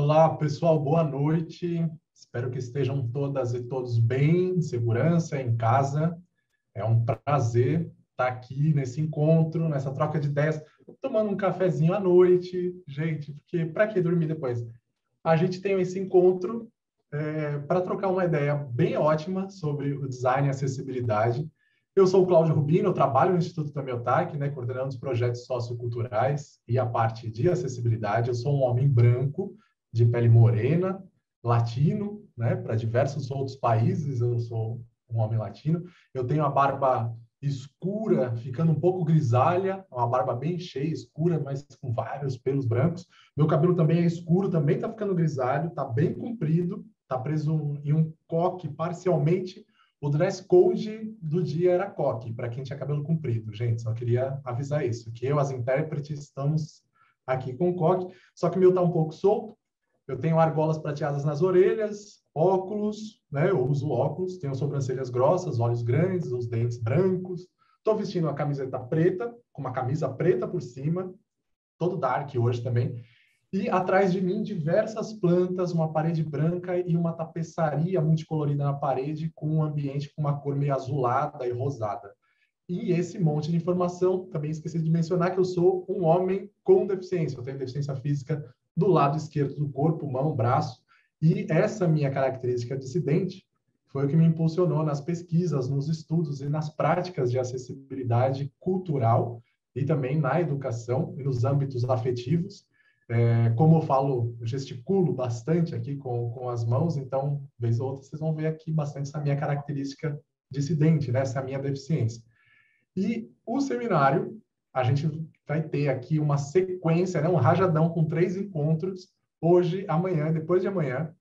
Olá, pessoal, boa noite. Espero que estejam todas e todos bem, em segurança, em casa. É um prazer estar aqui nesse encontro, nessa troca de ideias, tomando um cafezinho à noite, gente, porque para que dormir depois? A gente tem esse encontro é, para trocar uma ideia bem ótima sobre o design e acessibilidade. Eu sou o Cláudio Rubino, eu trabalho no Instituto Tamiotac, né, coordenando os projetos socioculturais e a parte de acessibilidade. Eu sou um homem branco, de pele morena, latino, né, para diversos outros países, eu sou um homem latino. Eu tenho a barba escura, ficando um pouco grisalha, uma barba bem cheia, escura, mas com vários pelos brancos. Meu cabelo também é escuro, também está ficando grisalho, está bem comprido, está preso em um coque parcialmente. O dress code do dia era coque, para quem tinha cabelo comprido, gente. Só queria avisar isso, que eu, as intérpretes, estamos aqui com coque, só que o meu está um pouco solto, eu tenho argolas prateadas nas orelhas, óculos, né? Eu uso óculos, tenho sobrancelhas grossas, olhos grandes, os dentes brancos. Estou vestindo uma camiseta preta, com uma camisa preta por cima, todo dark hoje também. E atrás de mim, diversas plantas, uma parede branca e uma tapeçaria multicolorida na parede, com um ambiente com uma cor meio azulada e rosada. E esse monte de informação, também esqueci de mencionar que eu sou um homem com deficiência, eu tenho deficiência física do lado esquerdo do corpo, mão, braço. E essa minha característica dissidente foi o que me impulsionou nas pesquisas, nos estudos e nas práticas de acessibilidade cultural e também na educação e nos âmbitos afetivos. É, como eu falo, eu gesticulo bastante aqui com, com as mãos, então, vez ou outra, vocês vão ver aqui bastante essa minha característica dissidente, né? essa minha deficiência. E o seminário, a gente vai ter aqui uma sequência, né, um rajadão com três encontros, hoje, amanhã, depois de amanhã,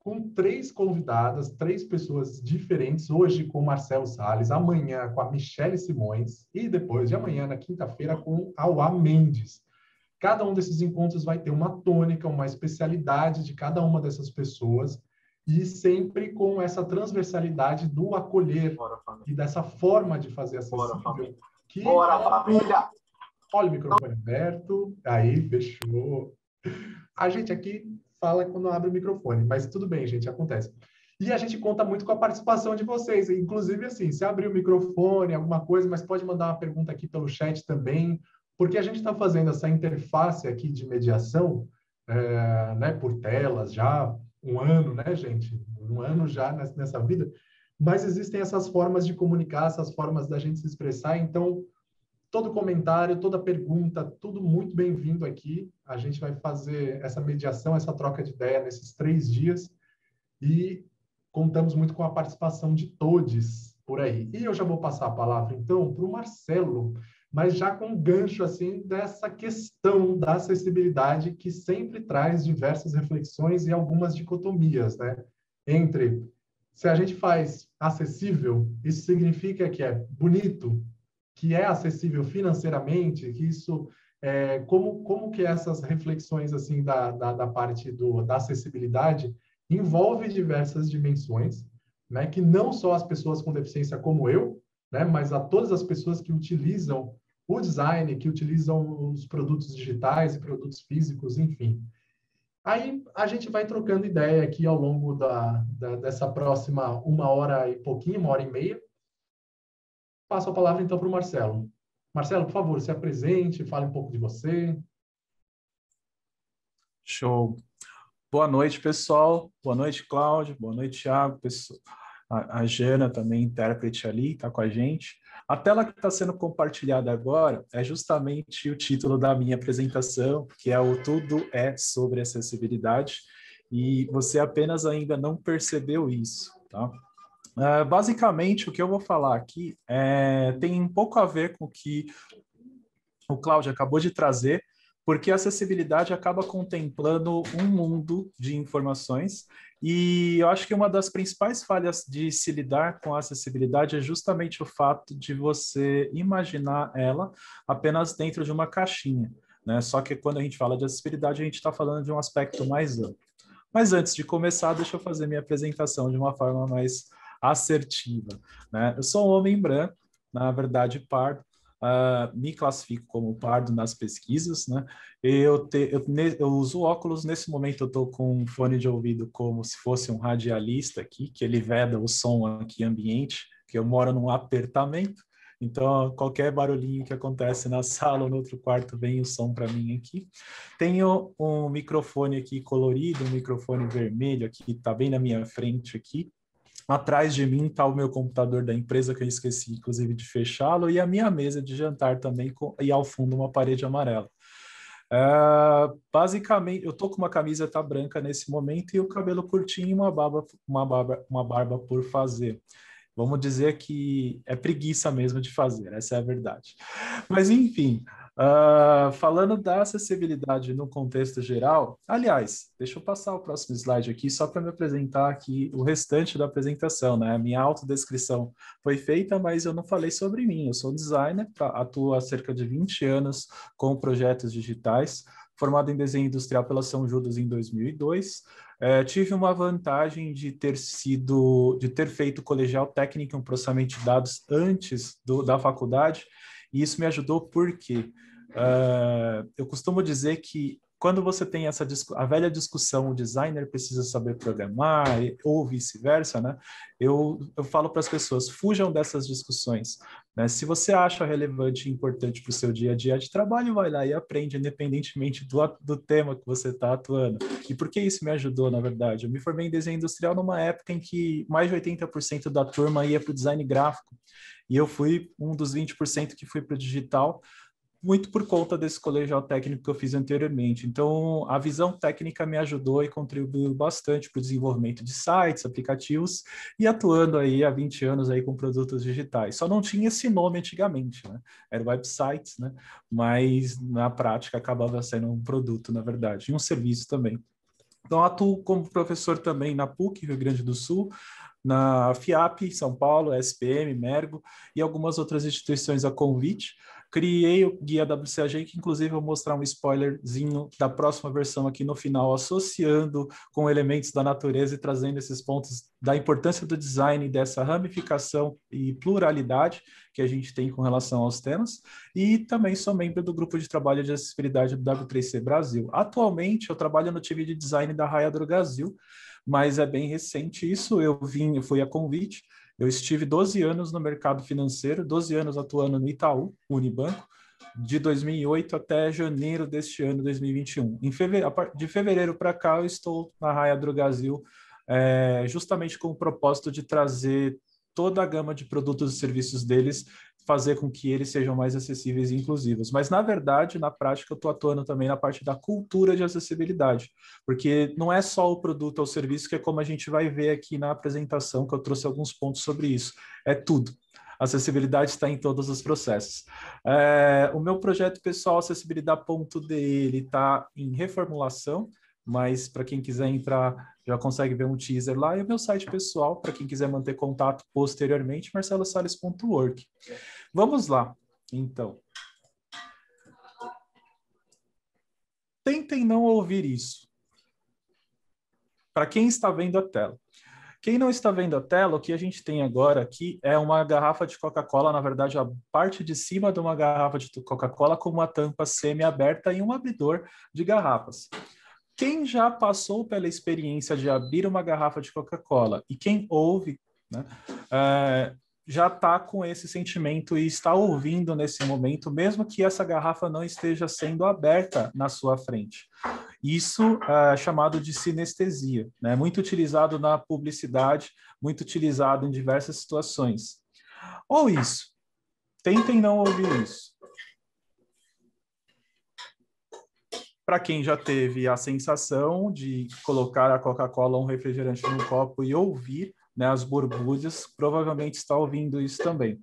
com três convidadas, três pessoas diferentes, hoje com Marcelo Sales, amanhã com a Michelle Simões e depois de amanhã, na quinta-feira, com Uá Mendes. Cada um desses encontros vai ter uma tônica, uma especialidade de cada uma dessas pessoas e sempre com essa transversalidade do acolher Bora, e dessa forma de fazer acessível. Bora, família. Que Bora, família! Olha o microfone aberto. Aí, fechou. A gente aqui fala quando abre o microfone, mas tudo bem, gente, acontece. E a gente conta muito com a participação de vocês. Inclusive, assim, se abrir o microfone, alguma coisa, mas pode mandar uma pergunta aqui pelo chat também, porque a gente está fazendo essa interface aqui de mediação é, né, por telas já um ano, né, gente? Um ano já nessa vida. Mas existem essas formas de comunicar, essas formas da gente se expressar. Então, todo comentário, toda pergunta, tudo muito bem-vindo aqui. A gente vai fazer essa mediação, essa troca de ideia nesses três dias e contamos muito com a participação de todos por aí. E eu já vou passar a palavra, então, para o Marcelo, mas já com um gancho, assim, dessa questão da acessibilidade que sempre traz diversas reflexões e algumas dicotomias, né? Entre se a gente faz acessível, isso significa que é bonito, que é acessível financeiramente, que isso é, como, como que essas reflexões assim da, da, da, parte do, da acessibilidade envolve diversas dimensões, né, que não só as pessoas com deficiência como eu, né, mas a todas as pessoas que utilizam o design, que utilizam os produtos digitais e produtos físicos, enfim. Aí a gente vai trocando ideia aqui ao longo da, da dessa próxima uma hora e pouquinho, uma hora e meia, Passo a palavra então para o Marcelo. Marcelo, por favor, se apresente, fale um pouco de você. Show. Boa noite, pessoal. Boa noite, Cláudio. Boa noite, Thiago. A, a Jana também, intérprete ali, está com a gente. A tela que está sendo compartilhada agora é justamente o título da minha apresentação, que é o Tudo é sobre Acessibilidade, e você apenas ainda não percebeu isso, tá? Uh, basicamente, o que eu vou falar aqui é, tem um pouco a ver com o que o Cláudio acabou de trazer, porque a acessibilidade acaba contemplando um mundo de informações e eu acho que uma das principais falhas de se lidar com a acessibilidade é justamente o fato de você imaginar ela apenas dentro de uma caixinha. Né? Só que quando a gente fala de acessibilidade, a gente está falando de um aspecto mais amplo. Mas antes de começar, deixa eu fazer minha apresentação de uma forma mais assertiva. Né? Eu sou um homem branco, na verdade pardo, uh, me classifico como pardo nas pesquisas. Né? Eu, te, eu, ne, eu uso óculos, nesse momento eu estou com um fone de ouvido como se fosse um radialista aqui, que ele veda o som aqui ambiente, que eu moro num apertamento. Então, qualquer barulhinho que acontece na sala ou no outro quarto vem o som para mim aqui. Tenho um microfone aqui colorido, um microfone vermelho aqui, está bem na minha frente aqui. Atrás de mim está o meu computador da empresa, que eu esqueci, inclusive, de fechá-lo, e a minha mesa de jantar também, com, e ao fundo uma parede amarela. Uh, basicamente, eu tô com uma camiseta branca nesse momento e o cabelo curtinho e uma, uma, barba, uma barba por fazer. Vamos dizer que é preguiça mesmo de fazer, essa é a verdade. Mas, enfim, Uh, falando da acessibilidade no contexto geral, aliás, deixa eu passar o próximo slide aqui só para me apresentar aqui o restante da apresentação, né? A minha autodescrição foi feita, mas eu não falei sobre mim. Eu sou designer, atuo há cerca de 20 anos com projetos digitais, formado em desenho industrial pela São Judas em 2002. É, eh, tive uma vantagem de ter sido, de ter feito colegial técnico em processamento de dados antes do, da faculdade, e isso me ajudou porque quê? Ah, eu costumo dizer que quando você tem essa a velha discussão, o designer precisa saber programar ou vice-versa, né? Eu, eu falo para as pessoas, fujam dessas discussões. Né? Se você acha relevante e importante para o seu dia a dia de trabalho, vai lá e aprende, independentemente do, do tema que você está atuando. E por que isso me ajudou, na verdade? Eu me formei em desenho industrial numa época em que mais de 80% da turma ia para o design gráfico. E eu fui um dos 20% que fui para o digital, muito por conta desse colegial técnico que eu fiz anteriormente. Então, a visão técnica me ajudou e contribuiu bastante para o desenvolvimento de sites, aplicativos e atuando aí há 20 anos aí com produtos digitais. Só não tinha esse nome antigamente, né? Era websites, né? Mas na prática acabava sendo um produto, na verdade, e um serviço também. Então, atuo como professor também na PUC, Rio Grande do Sul, na FIAP, São Paulo, SPM, Mergo e algumas outras instituições a convite. Criei o guia WCAG, que inclusive vou mostrar um spoilerzinho da próxima versão aqui no final, associando com elementos da natureza e trazendo esses pontos da importância do design, dessa ramificação e pluralidade que a gente tem com relação aos temas. E também sou membro do grupo de trabalho de acessibilidade do W3C Brasil. Atualmente, eu trabalho no time de design da Raia Brasil mas é bem recente isso. Eu vim, eu fui a convite, eu estive 12 anos no mercado financeiro, 12 anos atuando no Itaú, Unibanco, de 2008 até janeiro deste ano, 2021. Em fevereiro, de fevereiro para cá, eu estou na Raia Drogasil, é, justamente com o propósito de trazer toda a gama de produtos e serviços deles fazer com que eles sejam mais acessíveis e inclusivos. Mas, na verdade, na prática, eu estou atuando também na parte da cultura de acessibilidade, porque não é só o produto ou serviço, que é como a gente vai ver aqui na apresentação, que eu trouxe alguns pontos sobre isso. É tudo. acessibilidade está em todos os processos. É, o meu projeto pessoal, acessibilidade.de, ele está em reformulação, mas para quem quiser entrar, já consegue ver um teaser lá. E o meu site pessoal, para quem quiser manter contato posteriormente, marcelosales.org. Vamos lá, então. Tentem não ouvir isso. Para quem está vendo a tela. Quem não está vendo a tela, o que a gente tem agora aqui é uma garrafa de Coca-Cola, na verdade, a parte de cima de uma garrafa de Coca-Cola com uma tampa semi-aberta e um abridor de garrafas. Quem já passou pela experiência de abrir uma garrafa de Coca-Cola e quem ouve, né, é, já está com esse sentimento e está ouvindo nesse momento, mesmo que essa garrafa não esteja sendo aberta na sua frente. Isso é chamado de sinestesia, né? muito utilizado na publicidade, muito utilizado em diversas situações. Ou isso, tentem não ouvir isso. Para quem já teve a sensação de colocar a Coca-Cola ou um refrigerante no copo e ouvir né, as borbulhas, provavelmente está ouvindo isso também.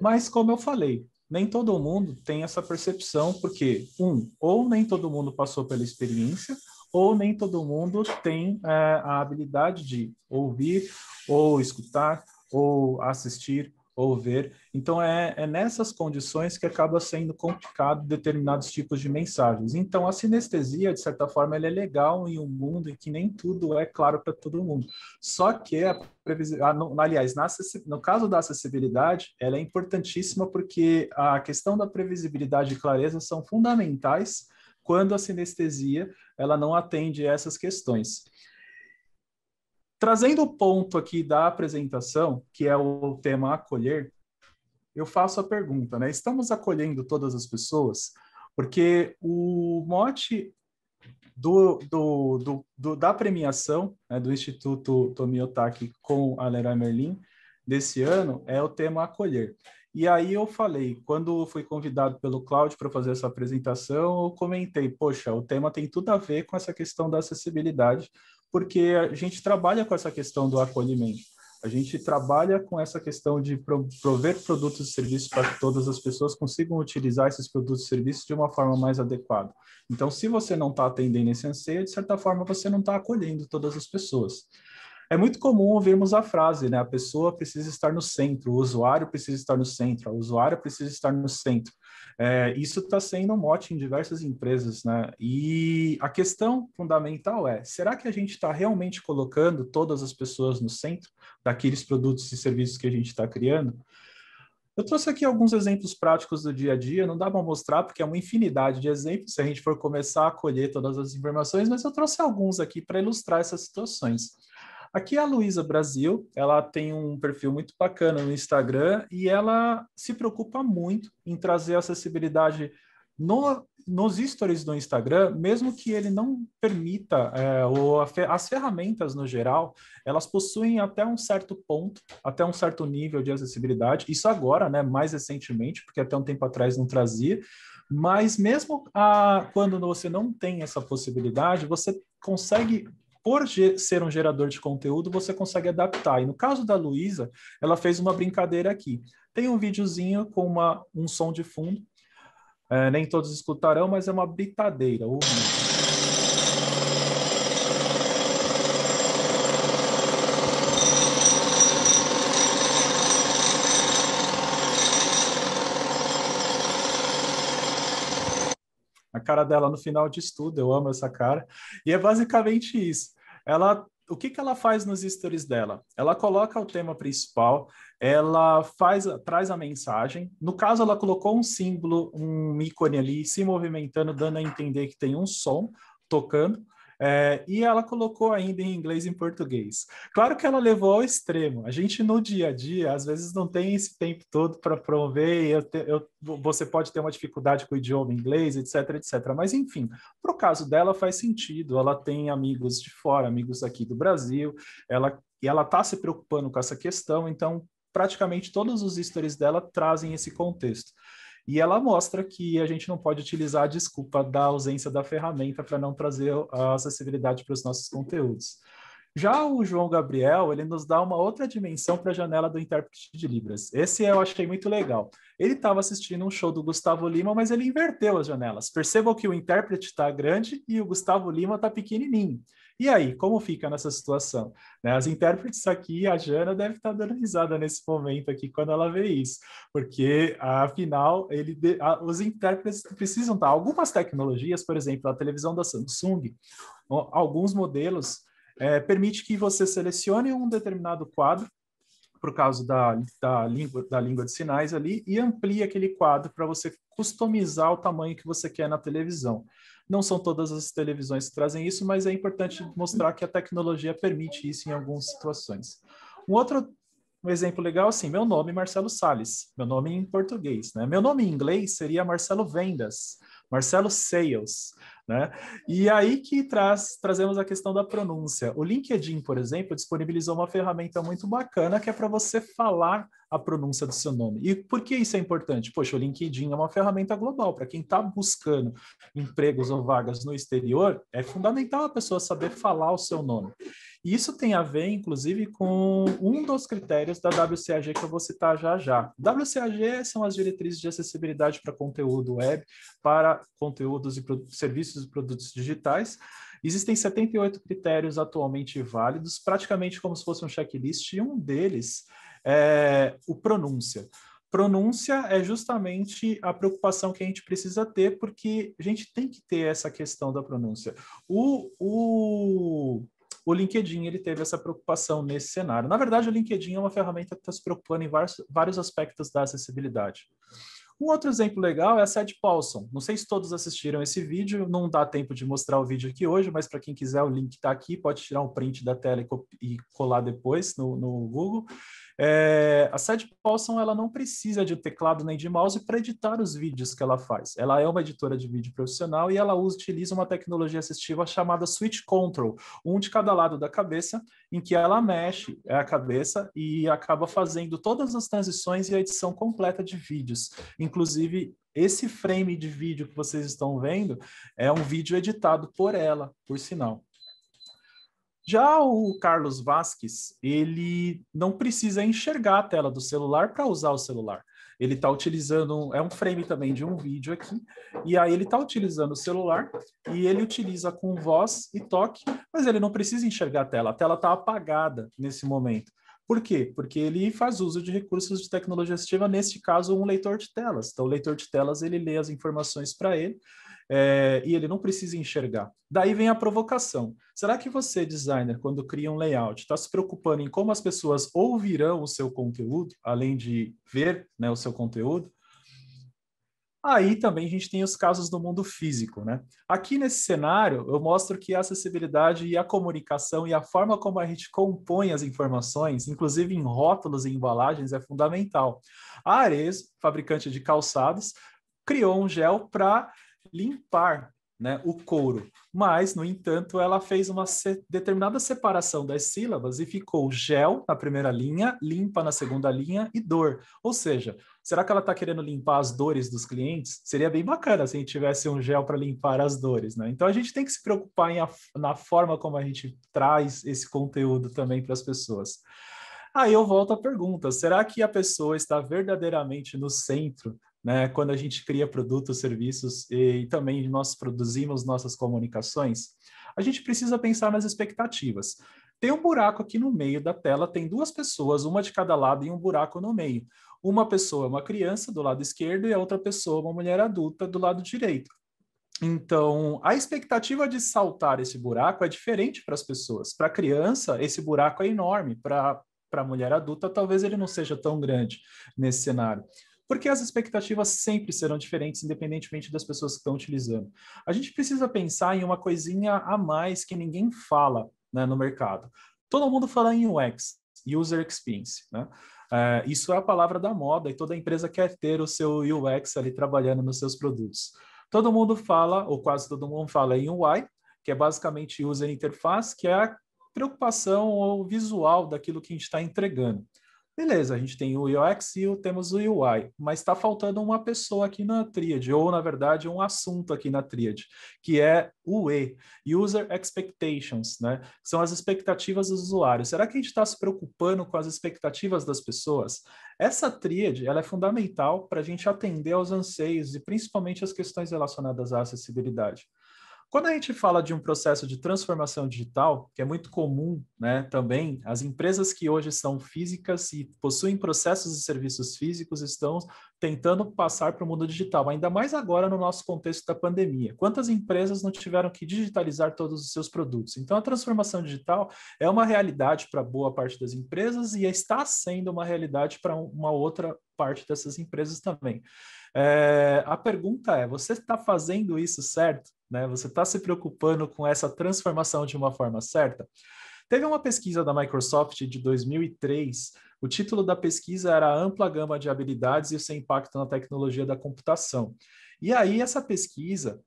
Mas, como eu falei, nem todo mundo tem essa percepção, porque, um, ou nem todo mundo passou pela experiência, ou nem todo mundo tem é, a habilidade de ouvir, ou escutar, ou assistir, ou ver. Então, é, é nessas condições que acaba sendo complicado determinados tipos de mensagens. Então, a sinestesia, de certa forma, ela é legal em um mundo em que nem tudo é claro para todo mundo. Só que, a previs... aliás, na, no caso da acessibilidade, ela é importantíssima porque a questão da previsibilidade e clareza são fundamentais quando a sinestesia ela não atende essas questões. Trazendo o ponto aqui da apresentação, que é o tema acolher, eu faço a pergunta, né? Estamos acolhendo todas as pessoas? Porque o mote do, do, do, da premiação né, do Instituto Tomiotaki com a Leroy Merlin desse ano é o tema acolher. E aí eu falei, quando fui convidado pelo Cláudio para fazer essa apresentação, eu comentei, poxa, o tema tem tudo a ver com essa questão da acessibilidade porque a gente trabalha com essa questão do acolhimento. A gente trabalha com essa questão de prover produtos e serviços para que todas as pessoas consigam utilizar esses produtos e serviços de uma forma mais adequada. Então, se você não está atendendo esse anseio, de certa forma, você não está acolhendo todas as pessoas. É muito comum ouvirmos a frase, né? A pessoa precisa estar no centro, o usuário precisa estar no centro, a usuária precisa estar no centro. É, isso está sendo um mote em diversas empresas, né? E a questão fundamental é: será que a gente está realmente colocando todas as pessoas no centro daqueles produtos e serviços que a gente está criando? Eu trouxe aqui alguns exemplos práticos do dia a dia, não dá para mostrar porque é uma infinidade de exemplos se a gente for começar a colher todas as informações, mas eu trouxe alguns aqui para ilustrar essas situações. Aqui é a Luísa Brasil, ela tem um perfil muito bacana no Instagram e ela se preocupa muito em trazer acessibilidade no, nos stories do Instagram, mesmo que ele não permita, é, ou a, as ferramentas no geral, elas possuem até um certo ponto, até um certo nível de acessibilidade, isso agora, né, mais recentemente, porque até um tempo atrás não trazia, mas mesmo a, ah, quando você não tem essa possibilidade, você consegue por ser um gerador de conteúdo, você consegue adaptar. E no caso da Luísa, ela fez uma brincadeira aqui. Tem um videozinho com uma, um som de fundo. É, nem todos escutarão, mas é uma britadeira. A cara dela no final de tudo, eu amo essa cara. E é basicamente isso. Ela, o que, que ela faz nos stories dela? Ela coloca o tema principal, ela faz, traz a mensagem. No caso, ela colocou um símbolo, um ícone ali se movimentando, dando a entender que tem um som tocando. É, e ela colocou ainda em inglês e em português. Claro que ela levou ao extremo. A gente no dia a dia, às vezes, não tem esse tempo todo para promover. Eu te, eu, você pode ter uma dificuldade com o idioma inglês, etc, etc. Mas, enfim, para o caso dela, faz sentido. Ela tem amigos de fora, amigos aqui do Brasil, ela, e ela está se preocupando com essa questão. Então, praticamente todos os stories dela trazem esse contexto. E ela mostra que a gente não pode utilizar a desculpa da ausência da ferramenta para não trazer a acessibilidade para os nossos conteúdos. Já o João Gabriel, ele nos dá uma outra dimensão para a janela do intérprete de Libras. Esse eu achei muito legal. Ele estava assistindo um show do Gustavo Lima, mas ele inverteu as janelas. Percebam que o intérprete está grande e o Gustavo Lima está pequenininho. E aí, como fica nessa situação? Né? As intérpretes aqui, a Jana deve estar tá dando risada nesse momento aqui quando ela vê isso, porque afinal ele os intérpretes precisam estar. Tá, algumas tecnologias, por exemplo, a televisão da Samsung, alguns modelos é, permite que você selecione um determinado quadro por causa da, da, língua, da língua de sinais ali, e amplie aquele quadro para você customizar o tamanho que você quer na televisão. Não são todas as televisões que trazem isso, mas é importante mostrar que a tecnologia permite isso em algumas situações. Um outro um exemplo legal assim, meu nome é Marcelo Sales, meu nome é em português, né? Meu nome em inglês seria Marcelo Vendas. Marcelo Sales. Né? E aí que traz, trazemos a questão da pronúncia. O LinkedIn, por exemplo, disponibilizou uma ferramenta muito bacana que é para você falar a pronúncia do seu nome. E por que isso é importante? Poxa, o LinkedIn é uma ferramenta global. Para quem está buscando empregos ou vagas no exterior, é fundamental a pessoa saber falar o seu nome. Isso tem a ver, inclusive, com um dos critérios da WCAG que eu vou citar já já. WCAG são as diretrizes de acessibilidade para conteúdo web, para conteúdos e serviços e produtos digitais. Existem 78 critérios atualmente válidos, praticamente como se fosse um checklist, e um deles é o pronúncia. Pronúncia é justamente a preocupação que a gente precisa ter, porque a gente tem que ter essa questão da pronúncia. O, o o LinkedIn ele teve essa preocupação nesse cenário. Na verdade, o LinkedIn é uma ferramenta que está se preocupando em vários, vários aspectos da acessibilidade. Um outro exemplo legal é a Sad Paulson. Não sei se todos assistiram esse vídeo, não dá tempo de mostrar o vídeo aqui hoje, mas para quem quiser, o link está aqui, pode tirar um print da tela e, colar depois no, no Google. É, a Sad Paulson ela não precisa de teclado nem de mouse para editar os vídeos que ela faz. Ela é uma editora de vídeo profissional e ela utiliza uma tecnologia assistiva chamada Switch Control, um de cada lado da cabeça, em que ela mexe a cabeça e acaba fazendo todas as transições e a edição completa de vídeos, inclusive esse frame de vídeo que vocês estão vendo é um vídeo editado por ela, por sinal. Já o Carlos Vasques, ele não precisa enxergar a tela do celular para usar o celular. Ele está utilizando, é um frame também de um vídeo aqui, e aí ele está utilizando o celular e ele utiliza com voz e toque, mas ele não precisa enxergar a tela, a tela está apagada nesse momento. Por quê? Porque ele faz uso de recursos de tecnologia assistiva, neste caso, um leitor de telas. Então, o leitor de telas, ele lê as informações para ele, é, e ele não precisa enxergar. Daí vem a provocação. Será que você, designer, quando cria um layout, está se preocupando em como as pessoas ouvirão o seu conteúdo, além de ver né, o seu conteúdo? Aí também a gente tem os casos do mundo físico, né? Aqui nesse cenário, eu mostro que a acessibilidade e a comunicação e a forma como a gente compõe as informações, inclusive em rótulos e embalagens, é fundamental. A Ares, fabricante de calçados, criou um gel para limpar né, o couro. Mas, no entanto, ela fez uma se determinada separação das sílabas e ficou gel na primeira linha, limpa na segunda linha e dor. Ou seja, será que ela está querendo limpar as dores dos clientes? Seria bem bacana se a gente tivesse um gel para limpar as dores. Né? Então, a gente tem que se preocupar na forma como a gente traz esse conteúdo também para as pessoas. Aí eu volto à pergunta: será que a pessoa está verdadeiramente no centro né? Quando a gente cria produtos, serviços e, e também nós produzimos nossas comunicações, a gente precisa pensar nas expectativas. Tem um buraco aqui no meio da tela, tem duas pessoas, uma de cada lado e um buraco no meio. Uma pessoa é uma criança do lado esquerdo e a outra pessoa é uma mulher adulta do lado direito. Então, a expectativa de saltar esse buraco é diferente para as pessoas. Para a criança, esse buraco é enorme. Para a mulher adulta, talvez ele não seja tão grande nesse cenário porque as expectativas sempre serão diferentes, independentemente das pessoas que estão utilizando. A gente precisa pensar em uma coisinha a mais que ninguém fala né, no mercado. Todo mundo fala em UX, User Experience, né? É, isso é a palavra da moda e toda empresa quer ter o seu UX ali trabalhando nos seus produtos. Todo mundo fala, ou quase todo mundo fala em UI, que é basicamente User Interface, que é a preocupação ou visual daquilo que a gente está entregando. Beleza, a gente tem o UX e o, temos o UI, mas está faltando uma pessoa aqui na tríade, ou na verdade um assunto aqui na tríade, que é o E, User Expectations, né? São as expectativas dos usuários. Será que a gente está se preocupando com as expectativas das pessoas? Essa tríade ela é fundamental para a gente atender aos anseios e principalmente as questões relacionadas à acessibilidade. Quando a gente fala de um processo de transformação digital, que é muito comum né, também, as empresas que hoje são físicas e possuem processos e serviços físicos estão tentando passar para o mundo digital, ainda mais agora no nosso contexto da pandemia. Quantas empresas não tiveram que digitalizar todos os seus produtos? Então, a transformação digital é uma realidade para boa parte das empresas e está sendo uma realidade para uma outra parte dessas empresas também. É, a pergunta é: você está fazendo isso certo? Né? Você está se preocupando com essa transformação de uma forma certa? Teve uma pesquisa da Microsoft de 2003. O título da pesquisa era Ampla Gama de Habilidades e o seu Impacto na Tecnologia da Computação. E aí, essa pesquisa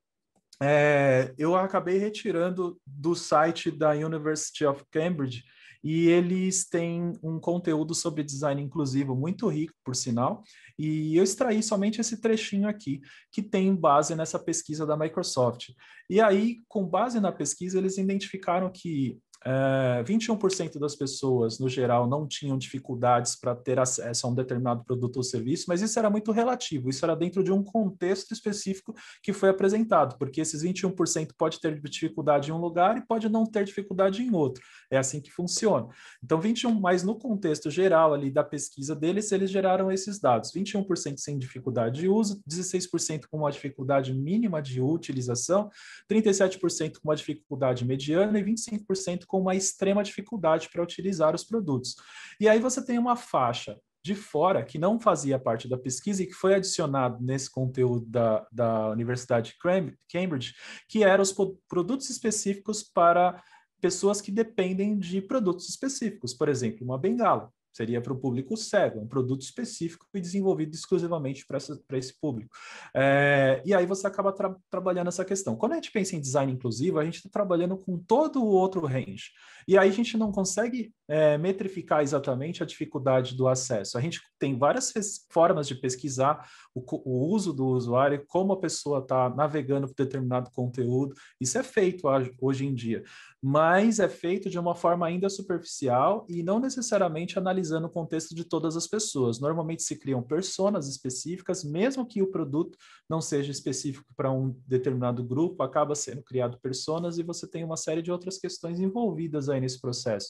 é, eu acabei retirando do site da University of Cambridge, e eles têm um conteúdo sobre design inclusivo muito rico, por sinal, e eu extraí somente esse trechinho aqui, que tem base nessa pesquisa da Microsoft. E aí, com base na pesquisa, eles identificaram que Uh, eh, 21% das pessoas, no geral, não tinham dificuldades para ter acesso eh, a um determinado produto ou serviço, mas isso era muito relativo, isso era dentro de um contexto específico que foi apresentado, porque esses 21% pode ter dificuldade em um lugar e pode não ter dificuldade em outro. É assim que funciona. Então, 21, mas no contexto geral ali da pesquisa deles, eles geraram esses dados: 21% sem dificuldade de uso, 16% com uma dificuldade mínima de utilização, 37% com uma dificuldade mediana e 25% com com uma extrema dificuldade para utilizar os produtos. E aí você tem uma faixa de fora, que não fazia parte da pesquisa e que foi adicionado nesse conteúdo da, da Universidade de Cambridge, que eram os produtos específicos para pessoas que dependem de produtos específicos, por exemplo, uma bengala. Seria para o público cego, é um produto específico e desenvolvido exclusivamente para esse público. É, e aí você acaba tra trabalhando essa questão. Quando a gente pensa em design inclusivo, a gente está trabalhando com todo o outro range. E aí a gente não consegue é, metrificar exatamente a dificuldade do acesso. A gente tem várias formas de pesquisar o, o uso do usuário, como a pessoa está navegando por determinado conteúdo. Isso é feito hoje em dia mas é feito de uma forma ainda superficial e não necessariamente analisando o contexto de todas as pessoas. Normalmente se criam personas específicas, mesmo que o produto não seja específico para um determinado grupo, acaba sendo criado personas e você tem uma série de outras questões envolvidas aí nesse processo.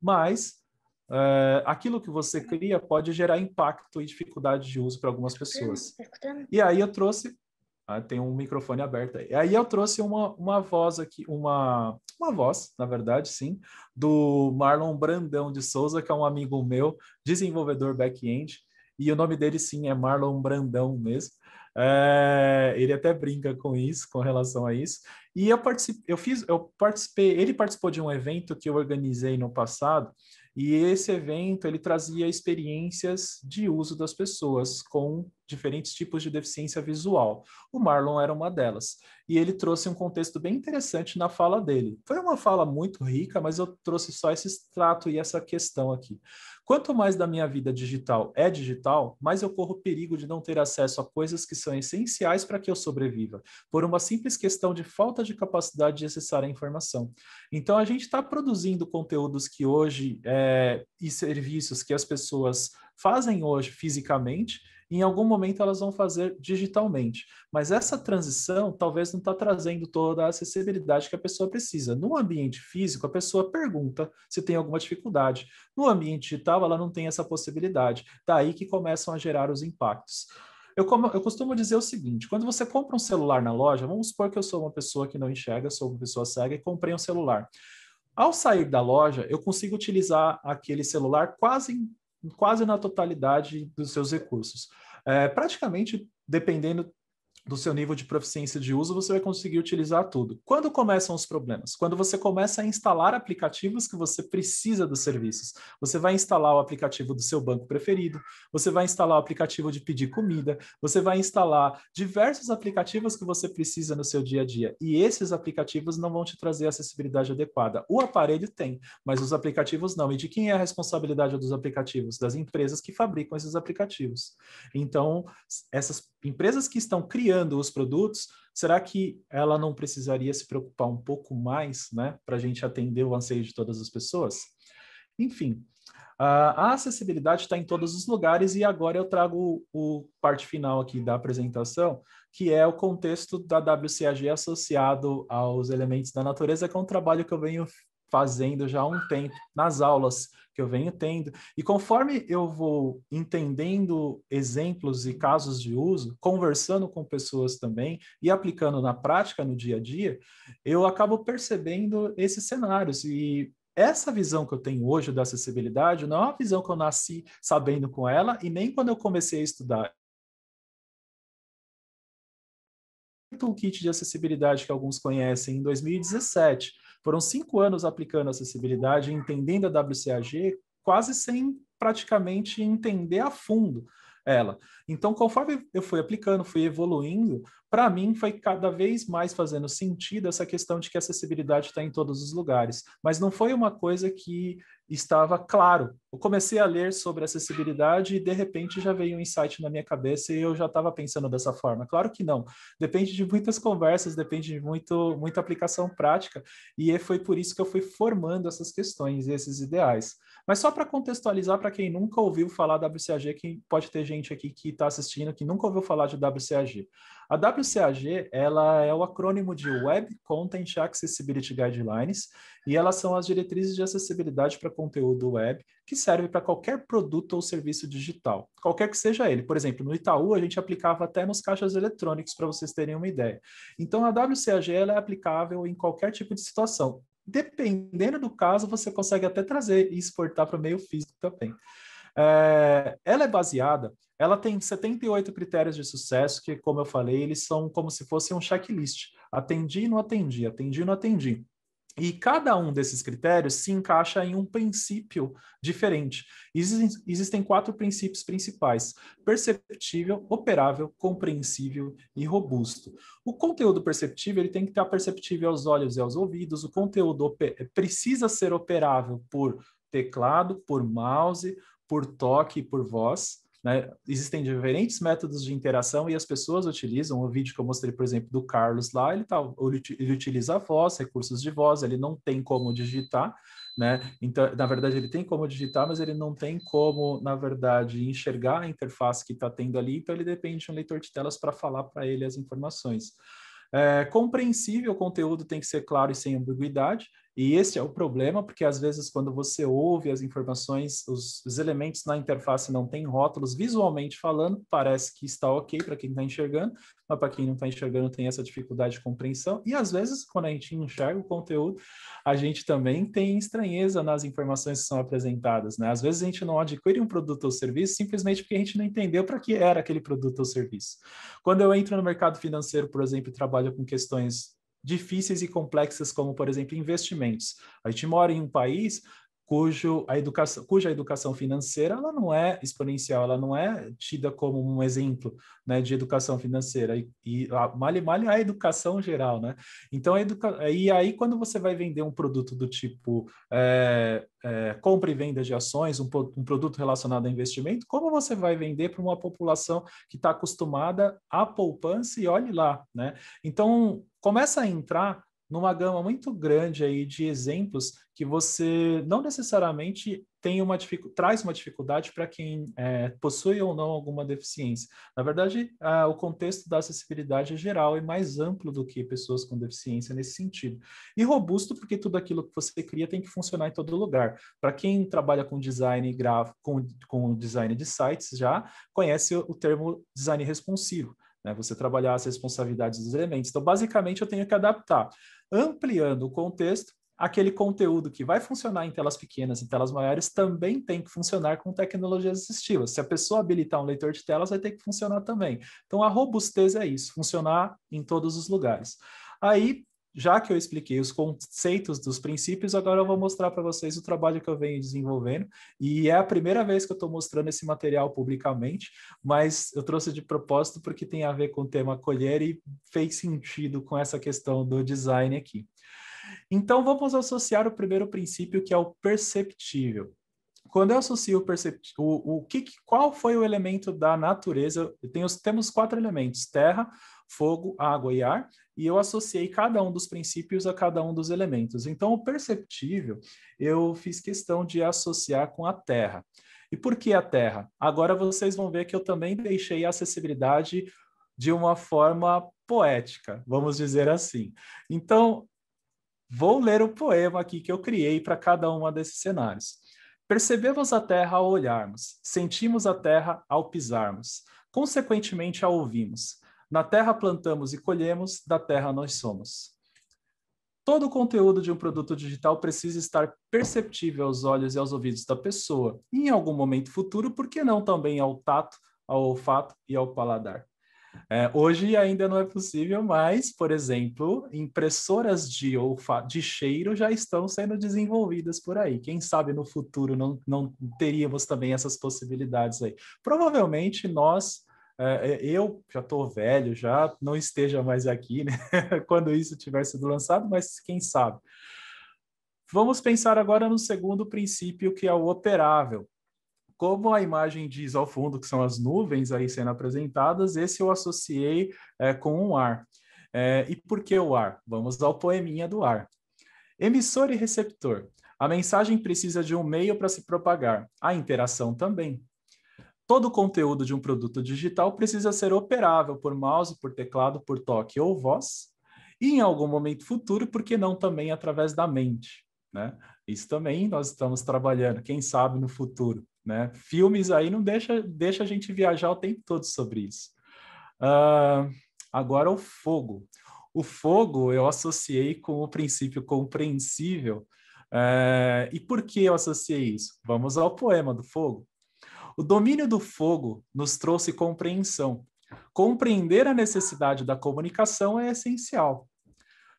Mas é, aquilo que você cria pode gerar impacto e dificuldade de uso para algumas tá pessoas. Tá e aí eu trouxe. Ah, tem um microfone aberto aí. E aí eu trouxe uma, uma voz aqui, uma, uma voz, na verdade, sim, do Marlon Brandão de Souza, que é um amigo meu, desenvolvedor back-end, e o nome dele, sim, é Marlon Brandão mesmo. É, ele até brinca com isso, com relação a isso. E eu, eu fiz, eu participei, ele participou de um evento que eu organizei no passado, e esse evento ele trazia experiências de uso das pessoas com diferentes tipos de deficiência visual. O Marlon era uma delas. E ele trouxe um contexto bem interessante na fala dele. Foi uma fala muito rica, mas eu trouxe só esse extrato e essa questão aqui. Quanto mais da minha vida digital é digital, mais eu corro perigo de não ter acesso a coisas que são essenciais para que eu sobreviva, por uma simples questão de falta de capacidade de acessar a informação. Então, a gente está produzindo conteúdos que hoje é, e serviços que as pessoas fazem hoje fisicamente em algum momento elas vão fazer digitalmente. Mas essa transição talvez não está trazendo toda a acessibilidade que a pessoa precisa. No ambiente físico, a pessoa pergunta se tem alguma dificuldade. No ambiente digital, ela não tem essa possibilidade. Daí tá que começam a gerar os impactos. Eu, como, eu, costumo dizer o seguinte: quando você compra um celular na loja, vamos supor que eu sou uma pessoa que não enxerga, sou uma pessoa cega e comprei um celular. Ao sair da loja, eu consigo utilizar aquele celular quase quase na totalidade dos seus recursos. É, praticamente dependendo do seu nível de proficiência de uso, você vai conseguir utilizar tudo. Quando começam os problemas? Quando você começa a instalar aplicativos que você precisa dos serviços. Você vai instalar o aplicativo do seu banco preferido, você vai instalar o aplicativo de pedir comida, você vai instalar diversos aplicativos que você precisa no seu dia a dia. E esses aplicativos não vão te trazer acessibilidade adequada. O aparelho tem, mas os aplicativos não. E de quem é a responsabilidade dos aplicativos? Das empresas que fabricam esses aplicativos. Então, essas empresas que estão criando os produtos, será que ela não precisaria se preocupar um pouco mais, né, para a gente atender o anseio de todas as pessoas? Enfim, a acessibilidade está em todos os lugares e agora eu trago o, parte final aqui da apresentação, que é o contexto da WCAG associado aos elementos da natureza, que é um trabalho que eu venho fazendo já há um tempo nas aulas que eu venho tendo. E conforme eu vou entendendo exemplos e casos de uso, conversando com pessoas também e aplicando na prática no dia a dia, eu acabo percebendo esses cenários e essa visão que eu tenho hoje da acessibilidade não é uma visão que eu nasci sabendo com ela e nem quando eu comecei a estudar. O toolkit de acessibilidade que alguns conhecem em 2017 foram cinco anos aplicando acessibilidade, entendendo a WCAG, quase sem praticamente entender a fundo ela. Então, conforme eu fui aplicando, fui evoluindo, para mim foi cada vez mais fazendo sentido essa questão de que a acessibilidade está em todos os lugares, mas não foi uma coisa que estava claro. Eu comecei a ler sobre acessibilidade e de repente já veio um insight na minha cabeça e eu já estava pensando dessa forma. Claro que não. Depende de muitas conversas, depende de muito, muita aplicação prática e é, foi por isso que eu fui formando essas questões e esses ideais. Mas só para contextualizar para quem nunca ouviu falar da WCAG, que pode ter gente aqui que está assistindo que nunca ouviu falar de WCAG. A WCAG ela é o acrônimo de Web Content Accessibility Guidelines e elas são as diretrizes de acessibilidade para conteúdo web que serve para qualquer produto ou serviço digital, qualquer que seja ele. Por exemplo, no Itaú a gente aplicava até nos caixas eletrônicos para vocês terem uma ideia. Então a WCAG ela é aplicável em qualquer tipo de situação. Dependendo do caso, você consegue até trazer e exportar para o meio físico também. É, ela é baseada, ela tem 78 critérios de sucesso, que, como eu falei, eles são como se fosse um checklist. Atendi, não atendi, atendi, não atendi. E cada um desses critérios se encaixa em um princípio diferente. Existem, existem, quatro princípios principais: perceptível, operável, compreensível e robusto. O conteúdo perceptível ele tem que estar perceptível aos olhos e aos ouvidos. O conteúdo precisa ser operável por teclado, por mouse, por toque e por voz. Né? Existem diferentes métodos de interação e as pessoas utilizam. O vídeo que eu mostrei, por exemplo, do Carlos lá, ele, tá, ele utiliza a voz, recursos de voz, ele não tem como digitar, né? Então, na verdade, ele tem como digitar, mas ele não tem como, na verdade, enxergar a interface que está tendo ali, então ele depende de um leitor de telas para falar para ele as informações. É, compreensível, o conteúdo tem que ser claro e sem ambiguidade. E esse é o problema, porque às vezes quando você ouve as informações, os, os elementos na interface não têm rótulos, visualmente falando, parece que está ok para quem está enxergando, mas para quem não está enxergando tem essa dificuldade de compreensão. E às vezes, quando a gente enxerga o conteúdo, a gente também tem estranheza nas informações que são apresentadas. Né? Às vezes a gente não adquire um produto ou serviço simplesmente porque a gente não entendeu para que era aquele produto ou serviço. Quando eu entro no mercado financeiro, por exemplo, e trabalho com questões difíceis e complexas, como, por exemplo, investimentos. A gente mora em um país cujo a educação, cuja educação financeira ela não é exponencial, ela não é tida como um exemplo né, de educação financeira, e, e a, malha é a educação geral, né? Então, a educa... e aí quando você vai vender um produto do tipo é, é, compra e venda de ações, um, um produto relacionado a investimento, como você vai vender para uma população que está acostumada à poupança e olhe lá, né? Então, começa a entrar numa gama muito grande aí de exemplos que você não necessariamente tem uma traz uma dificuldade para quem é, possui ou não alguma deficiência. Na verdade, o contexto da acessibilidade é geral e mais amplo do que pessoas com deficiência nesse sentido. E robusto porque tudo aquilo que você cria tem que funcionar em todo lugar. Para quem trabalha com design gráfico, com, com design de sites já conhece o, o termo design responsivo né? Você trabalhar as responsabilidades dos elementos. Então, basicamente, eu tenho que adaptar, ampliando o contexto, aquele conteúdo que vai funcionar em telas pequenas e telas maiores também tem que funcionar com tecnologias assistivas. Se a pessoa habilitar um leitor de telas, vai ter que funcionar também. Então, a robustez é isso, funcionar em todos os lugares. Aí, já que eu expliquei os conceitos dos princípios, agora eu vou mostrar para vocês o trabalho que eu venho desenvolvendo. E é a primeira vez que eu estou mostrando esse material publicamente, mas eu trouxe de propósito porque tem a ver com o tema colher e fez sentido com essa questão do design aqui. Então vamos associar o primeiro princípio que é o perceptível quando eu associo percept... o, o que, qual foi o elemento da natureza, tenho, temos quatro elementos: terra, fogo, água e ar e eu associei cada um dos princípios a cada um dos elementos. Então, o perceptível eu fiz questão de associar com a Terra. E por que a Terra? Agora vocês vão ver que eu também deixei a acessibilidade de uma forma poética, vamos dizer assim. Então, vou ler o poema aqui que eu criei para cada um desses cenários. Percebemos a terra ao olharmos, sentimos a terra ao pisarmos, consequentemente a ouvimos. Na terra plantamos e colhemos, da terra nós somos. Todo o conteúdo de um produto digital precisa estar perceptível aos olhos e aos ouvidos da pessoa, e em algum momento futuro, por que não também ao tato, ao olfato e ao paladar? É, hoje ainda não é possível, mas, por exemplo, impressoras de, de cheiro já estão sendo desenvolvidas por aí. Quem sabe no futuro não, não teríamos também essas possibilidades aí. Provavelmente nós, é, é, eu já estou velho, já não esteja mais aqui, né? quando isso tiver sido lançado, mas quem sabe. Vamos pensar agora no segundo princípio, que é o operável. Como a imagem diz ao fundo, que são as nuvens aí sendo apresentadas, esse eu associei é, com o um ar. É, e por que o ar? Vamos ao poeminha do ar. Emissor e receptor. A mensagem precisa de um meio para se propagar, a interação também. Todo o conteúdo de um produto digital precisa ser operável por mouse, por teclado, por toque ou voz, e em algum momento futuro, por que não também através da mente, né? Isso também nós estamos trabalhando, quem sabe no futuro, né? Filmes aí não deixa, deixa a gente viajar o tempo todo sobre isso. Uh, agora o fogo. O fogo eu associei com o princípio compreensível. Uh, e por que eu associei isso? Vamos ao poema do fogo. O domínio do fogo nos trouxe compreensão. Compreender a necessidade da comunicação é essencial.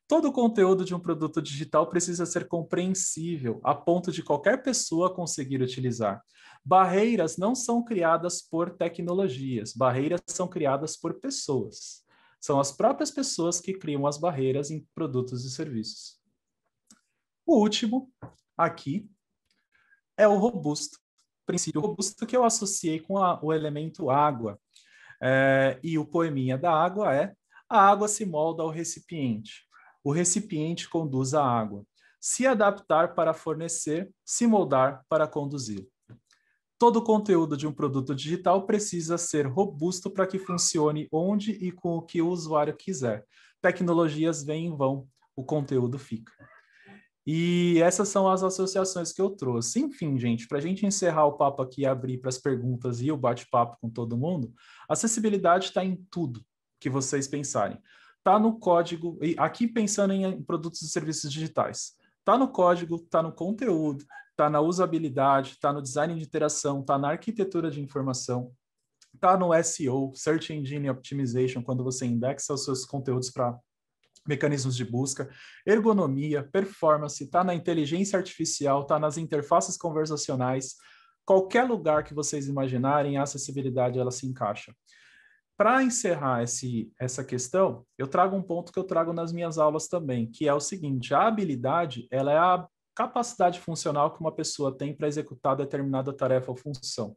Todo o conteúdo de um produto digital precisa ser compreensível, a ponto de qualquer pessoa conseguir utilizar. Barreiras não são criadas por tecnologias, barreiras são criadas por pessoas. São as próprias pessoas que criam as barreiras em produtos e serviços. O último, aqui, é o robusto princípio robusto que eu associei com a, o elemento água. É, e o poeminha da água é: a água se molda ao recipiente, o recipiente conduz a água. Se adaptar para fornecer, se moldar para conduzir. Todo o conteúdo de um produto digital precisa ser robusto para que funcione onde e com o que o usuário quiser. Tecnologias vêm e vão, o conteúdo fica. E essas são as associações que eu trouxe. Enfim, gente, para a gente encerrar o papo aqui e abrir para as perguntas e o bate-papo com todo mundo, acessibilidade está em tudo que vocês pensarem. Está no código, aqui pensando em produtos e serviços digitais. Está no código, está no conteúdo, está na usabilidade, está no design de interação, está na arquitetura de informação, está no SEO, Search Engine Optimization, quando você indexa os seus conteúdos para mecanismos de busca, ergonomia, performance, está na inteligência artificial, está nas interfaces conversacionais, qualquer lugar que vocês imaginarem, a acessibilidade ela se encaixa. Para encerrar esse, essa questão, eu trago um ponto que eu trago nas minhas aulas também, que é o seguinte: a habilidade ela é a capacidade funcional que uma pessoa tem para executar determinada tarefa ou função.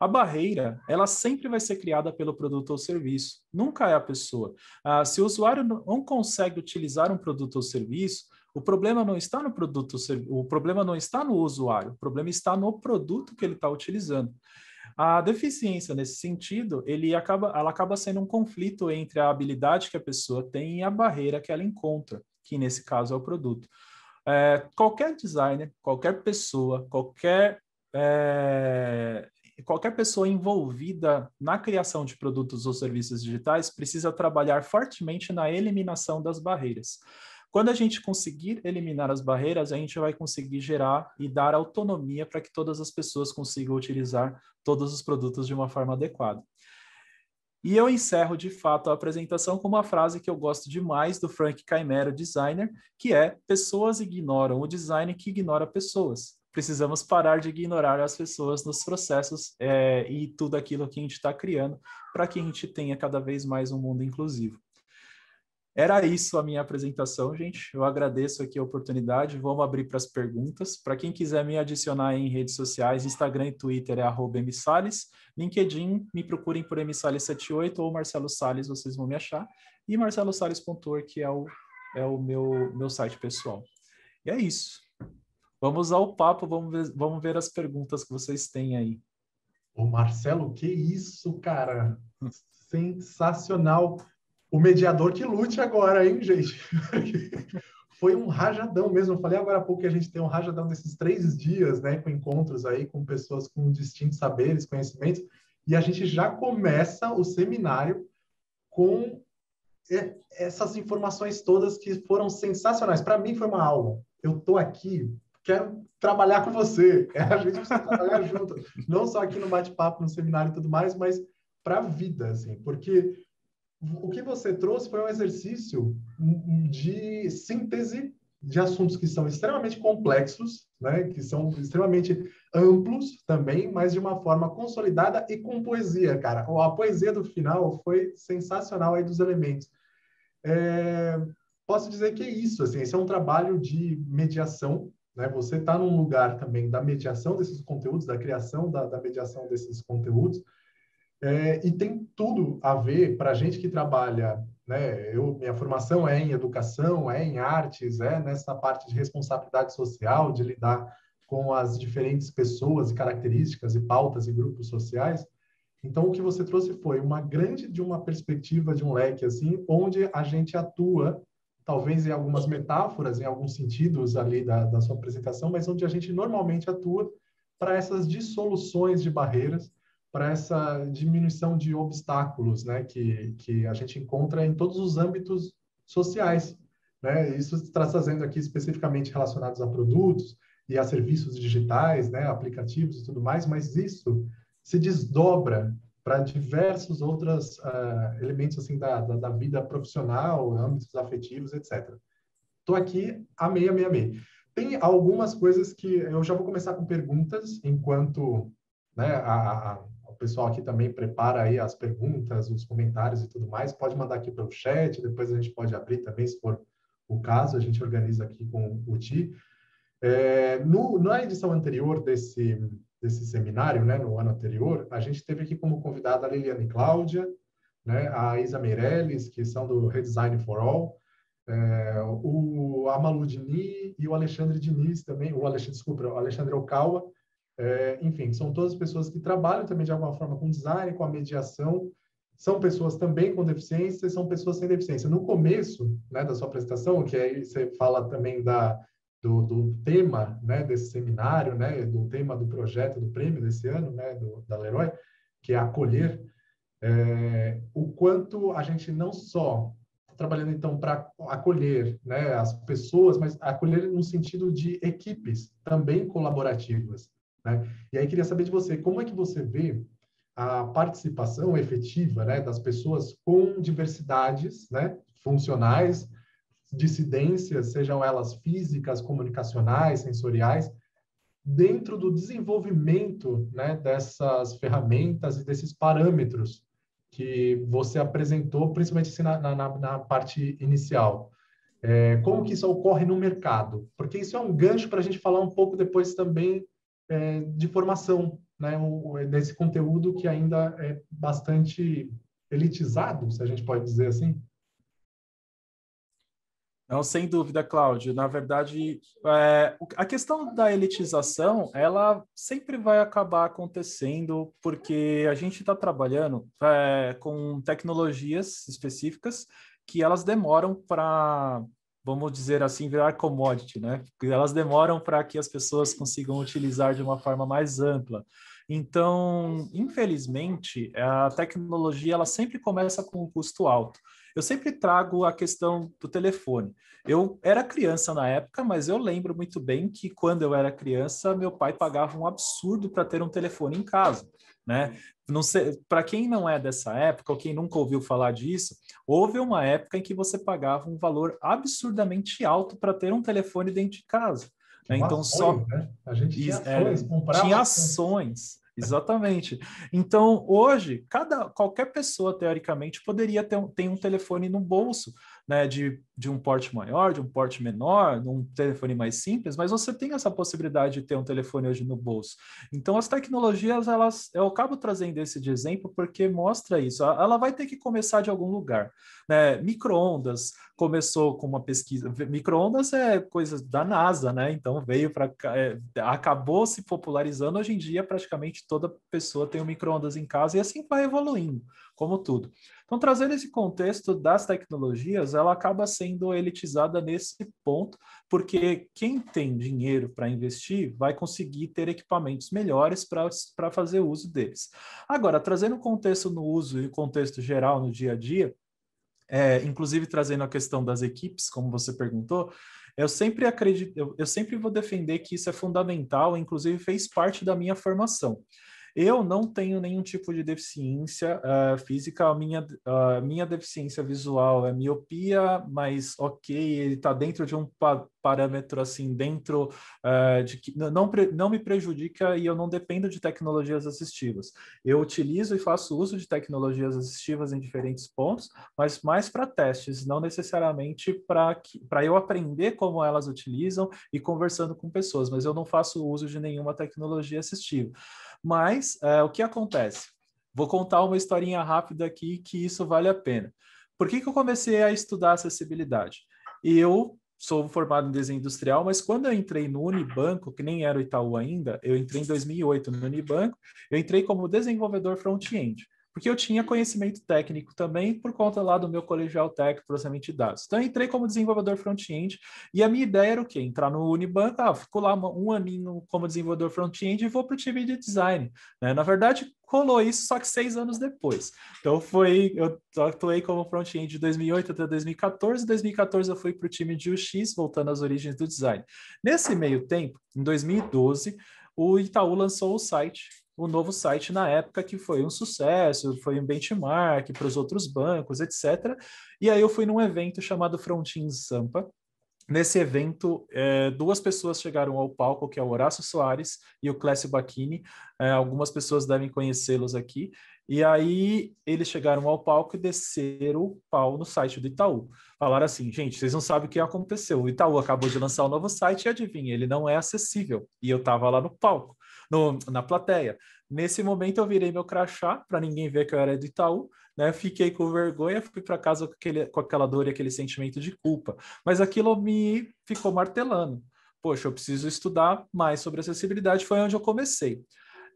A barreira, ela sempre vai ser criada pelo produto ou serviço, nunca é a pessoa. Ah, se o usuário não consegue utilizar um produto ou serviço, o problema não está no produto, o problema não está no usuário, o problema está no produto que ele está utilizando. A deficiência nesse sentido, ele acaba, ela acaba sendo um conflito entre a habilidade que a pessoa tem e a barreira que ela encontra, que nesse caso é o produto. É, qualquer designer, qualquer pessoa, qualquer é, qualquer pessoa envolvida na criação de produtos ou serviços digitais precisa trabalhar fortemente na eliminação das barreiras. Quando a gente conseguir eliminar as barreiras, a gente vai conseguir gerar e dar autonomia para que todas as pessoas consigam utilizar todos os produtos de uma forma adequada. E eu encerro de fato a apresentação com uma frase que eu gosto demais do Frank Caimero, designer, que é: Pessoas ignoram o design que ignora pessoas precisamos parar de ignorar as pessoas nos processos é, e tudo aquilo que a gente está criando para que a gente tenha cada vez mais um mundo inclusivo. Era isso a minha apresentação, gente. Eu agradeço aqui a oportunidade. Vamos abrir para as perguntas. Para quem quiser me adicionar em redes sociais, Instagram e Twitter é arroba LinkedIn, me procurem por msales78 ou Marcelo Sales, vocês vão me achar. E marcelosales.org, que é o, é o meu, meu site pessoal. E é isso. Vamos ao papo, vamos ver, vamos ver as perguntas que vocês têm aí. O Marcelo, que isso, cara! Sensacional! O mediador que lute agora, hein, gente? Foi um rajadão mesmo. Eu falei agora há pouco que a gente tem um rajadão desses três dias, né? Com encontros aí com pessoas com distintos saberes, conhecimentos. E a gente já começa o seminário com essas informações todas que foram sensacionais. Para mim foi uma aula. Eu estou aqui quero trabalhar com você. É, a gente precisa trabalhar junto. Não só aqui no bate-papo, no seminário e tudo mais, mas para a vida, assim. Porque o que você trouxe foi um exercício de síntese de assuntos que são extremamente complexos, né, que são extremamente amplos também, mas de uma forma consolidada e com poesia, cara. A poesia do final foi sensacional aí dos elementos. É, posso dizer que é isso, assim, esse é um trabalho de mediação né? Você está num lugar também da mediação desses conteúdos, da criação da, da mediação desses conteúdos, é, e tem tudo a ver para a gente que trabalha. Né? Eu, minha formação é em educação, é em artes, é nessa parte de responsabilidade social, de lidar com as diferentes pessoas e características e pautas e grupos sociais. Então, o que você trouxe foi uma grande de uma perspectiva, de um leque, assim, onde a gente atua talvez em algumas metáforas, em alguns sentidos ali da, da sua apresentação, mas onde a gente normalmente atua para essas dissoluções de barreiras, para essa diminuição de obstáculos, né, que, que a gente encontra em todos os âmbitos sociais, né? Isso está trazendo aqui especificamente relacionados a produtos e a serviços digitais, né, aplicativos e tudo mais, mas isso se desdobra para diversos outros uh, ah, elementos assim da, da, da, vida profissional, âmbitos afetivos, etc. Estou aqui a meia, meia, meia. Tem algumas coisas que eu já vou começar com perguntas, enquanto né, a, a, o pessoal aqui também prepara aí as perguntas, os comentários e tudo mais. Pode mandar aqui pelo chat, depois a gente pode abrir também, se for o caso, a gente organiza aqui com o Ti. É, no, na edição anterior desse, desse seminário, né, no ano anterior, a gente teve aqui como convidada a Liliane Cláudia, né, a Isa Meirelles, que são do Redesign for All, é, o, a Malu Dini e o Alexandre Diniz também, o Alexandre, desculpa, o Alexandre Okawa, é, enfim, são todas pessoas que trabalham também de alguma forma com design, com a mediação, são pessoas também com deficiência e são pessoas sem deficiência. No começo né, da sua apresentação, que aí você fala também da do, do tema né, desse seminário, né, do tema do projeto, do prêmio desse ano, né, do, da Leroy, que é acolher, é, o quanto a gente não só está trabalhando então para acolher né, as pessoas, mas acolher no sentido de equipes também colaborativas. Né? E aí queria saber de você, como é que você vê a participação efetiva né, das pessoas com diversidades né, funcionais, dissidências, sejam elas físicas, comunicacionais, sensoriais, dentro do desenvolvimento né, dessas ferramentas e desses parâmetros que você apresentou, principalmente assim, na, na, na parte inicial. É, como que isso ocorre no mercado? Porque isso é um gancho para a gente falar um pouco depois também é, de formação, né, o, desse conteúdo que ainda é bastante elitizado, se a gente pode dizer assim, não, sem dúvida, Cláudio. Na verdade, é, a questão da elitização, ela sempre vai acabar acontecendo porque a gente está trabalhando é, com tecnologias específicas que elas demoram para, vamos dizer assim, virar commodity, né? Elas demoram para que as pessoas consigam utilizar de uma forma mais ampla. Então, infelizmente, a tecnologia ela sempre começa com um custo alto. Eu sempre trago a questão do telefone. Eu era criança na época, mas eu lembro muito bem que quando eu era criança, meu pai pagava um absurdo para ter um telefone em casa. Né? Não sei, para quem não é dessa época ou quem nunca ouviu falar disso, houve uma época em que você pagava um valor absurdamente alto para ter um telefone dentro de casa. Né? Então só né? a gente tinha é, ações, é, comprava tinha ações. Exatamente. Então, hoje, cada qualquer pessoa teoricamente poderia ter um, ter um telefone no bolso, né, de, de um porte maior, de um porte menor, num telefone mais simples, mas você tem essa possibilidade de ter um telefone hoje no bolso. Então, as tecnologias, elas, eu acabo trazendo esse de exemplo porque mostra isso. Ela vai ter que começar de algum lugar. Né? Microondas começou com uma pesquisa. Microondas é coisa da NASA, né? Então veio para é, acabou se popularizando. Hoje em dia, praticamente toda pessoa tem um microondas em casa e assim vai evoluindo, como tudo. Então, trazendo esse contexto das tecnologias, ela acaba sendo elitizada nesse ponto, porque quem tem dinheiro para investir vai conseguir ter equipamentos melhores para fazer uso deles. Agora, trazendo o contexto no uso e o contexto geral no dia a dia, é, inclusive trazendo a questão das equipes, como você perguntou, eu sempre acredito, eu, eu sempre vou defender que isso é fundamental, inclusive fez parte da minha formação. Eu não tenho nenhum tipo de deficiência uh, física, a minha, uh, minha deficiência visual é miopia, mas ok, ele está dentro de um pa parâmetro assim, dentro uh, de que não, não me prejudica e eu não dependo de tecnologias assistivas. Eu utilizo e faço uso de tecnologias assistivas em diferentes pontos, mas mais para testes, não necessariamente para eu aprender como elas utilizam e conversando com pessoas, mas eu não faço uso de nenhuma tecnologia assistiva. Mas é, o que acontece? Vou contar uma historinha rápida aqui que isso vale a pena. Por que, que eu comecei a estudar acessibilidade? Eu sou formado em desenho industrial, mas quando eu entrei no Unibanco, que nem era o Itaú ainda, eu entrei em 2008 no Unibanco, eu entrei como desenvolvedor front-end porque eu tinha conhecimento técnico também por conta lá do meu colegial técnico, processamento de dados. Então, entrei como desenvolvedor front-end e a minha ideia era o quê? Entrar no Unibanco, ah, fico lá um aninho como desenvolvedor front-end e vou para o time de design. Né? Na verdade, rolou isso só que seis anos depois. Então, foi, eu atuei como front-end de 2008 até 2014. Em 2014, eu fui para o time de UX, voltando às origens do design. Nesse meio tempo, em 2012, o Itaú lançou o site o novo site na época, que foi um sucesso, foi um benchmark para os outros bancos, etc. E aí eu fui num evento chamado Frontin Sampa. Nesse evento, é, duas pessoas chegaram ao palco, que é o Horácio Soares e o Clécio Bacchini. É, algumas pessoas devem conhecê-los aqui. E aí eles chegaram ao palco e desceram o pau no site do Itaú. Falaram assim, gente, vocês não sabem o que aconteceu. O Itaú acabou de lançar um novo site e adivinha, ele não é acessível. E eu estava lá no palco no, na plateia. Nesse momento eu virei meu crachá para ninguém ver que eu era do Itaú, né? Fiquei com vergonha, fui para casa com, aquele, com aquela dor e aquele sentimento de culpa. Mas aquilo me ficou martelando. Poxa, eu preciso estudar mais sobre acessibilidade. Foi onde eu comecei.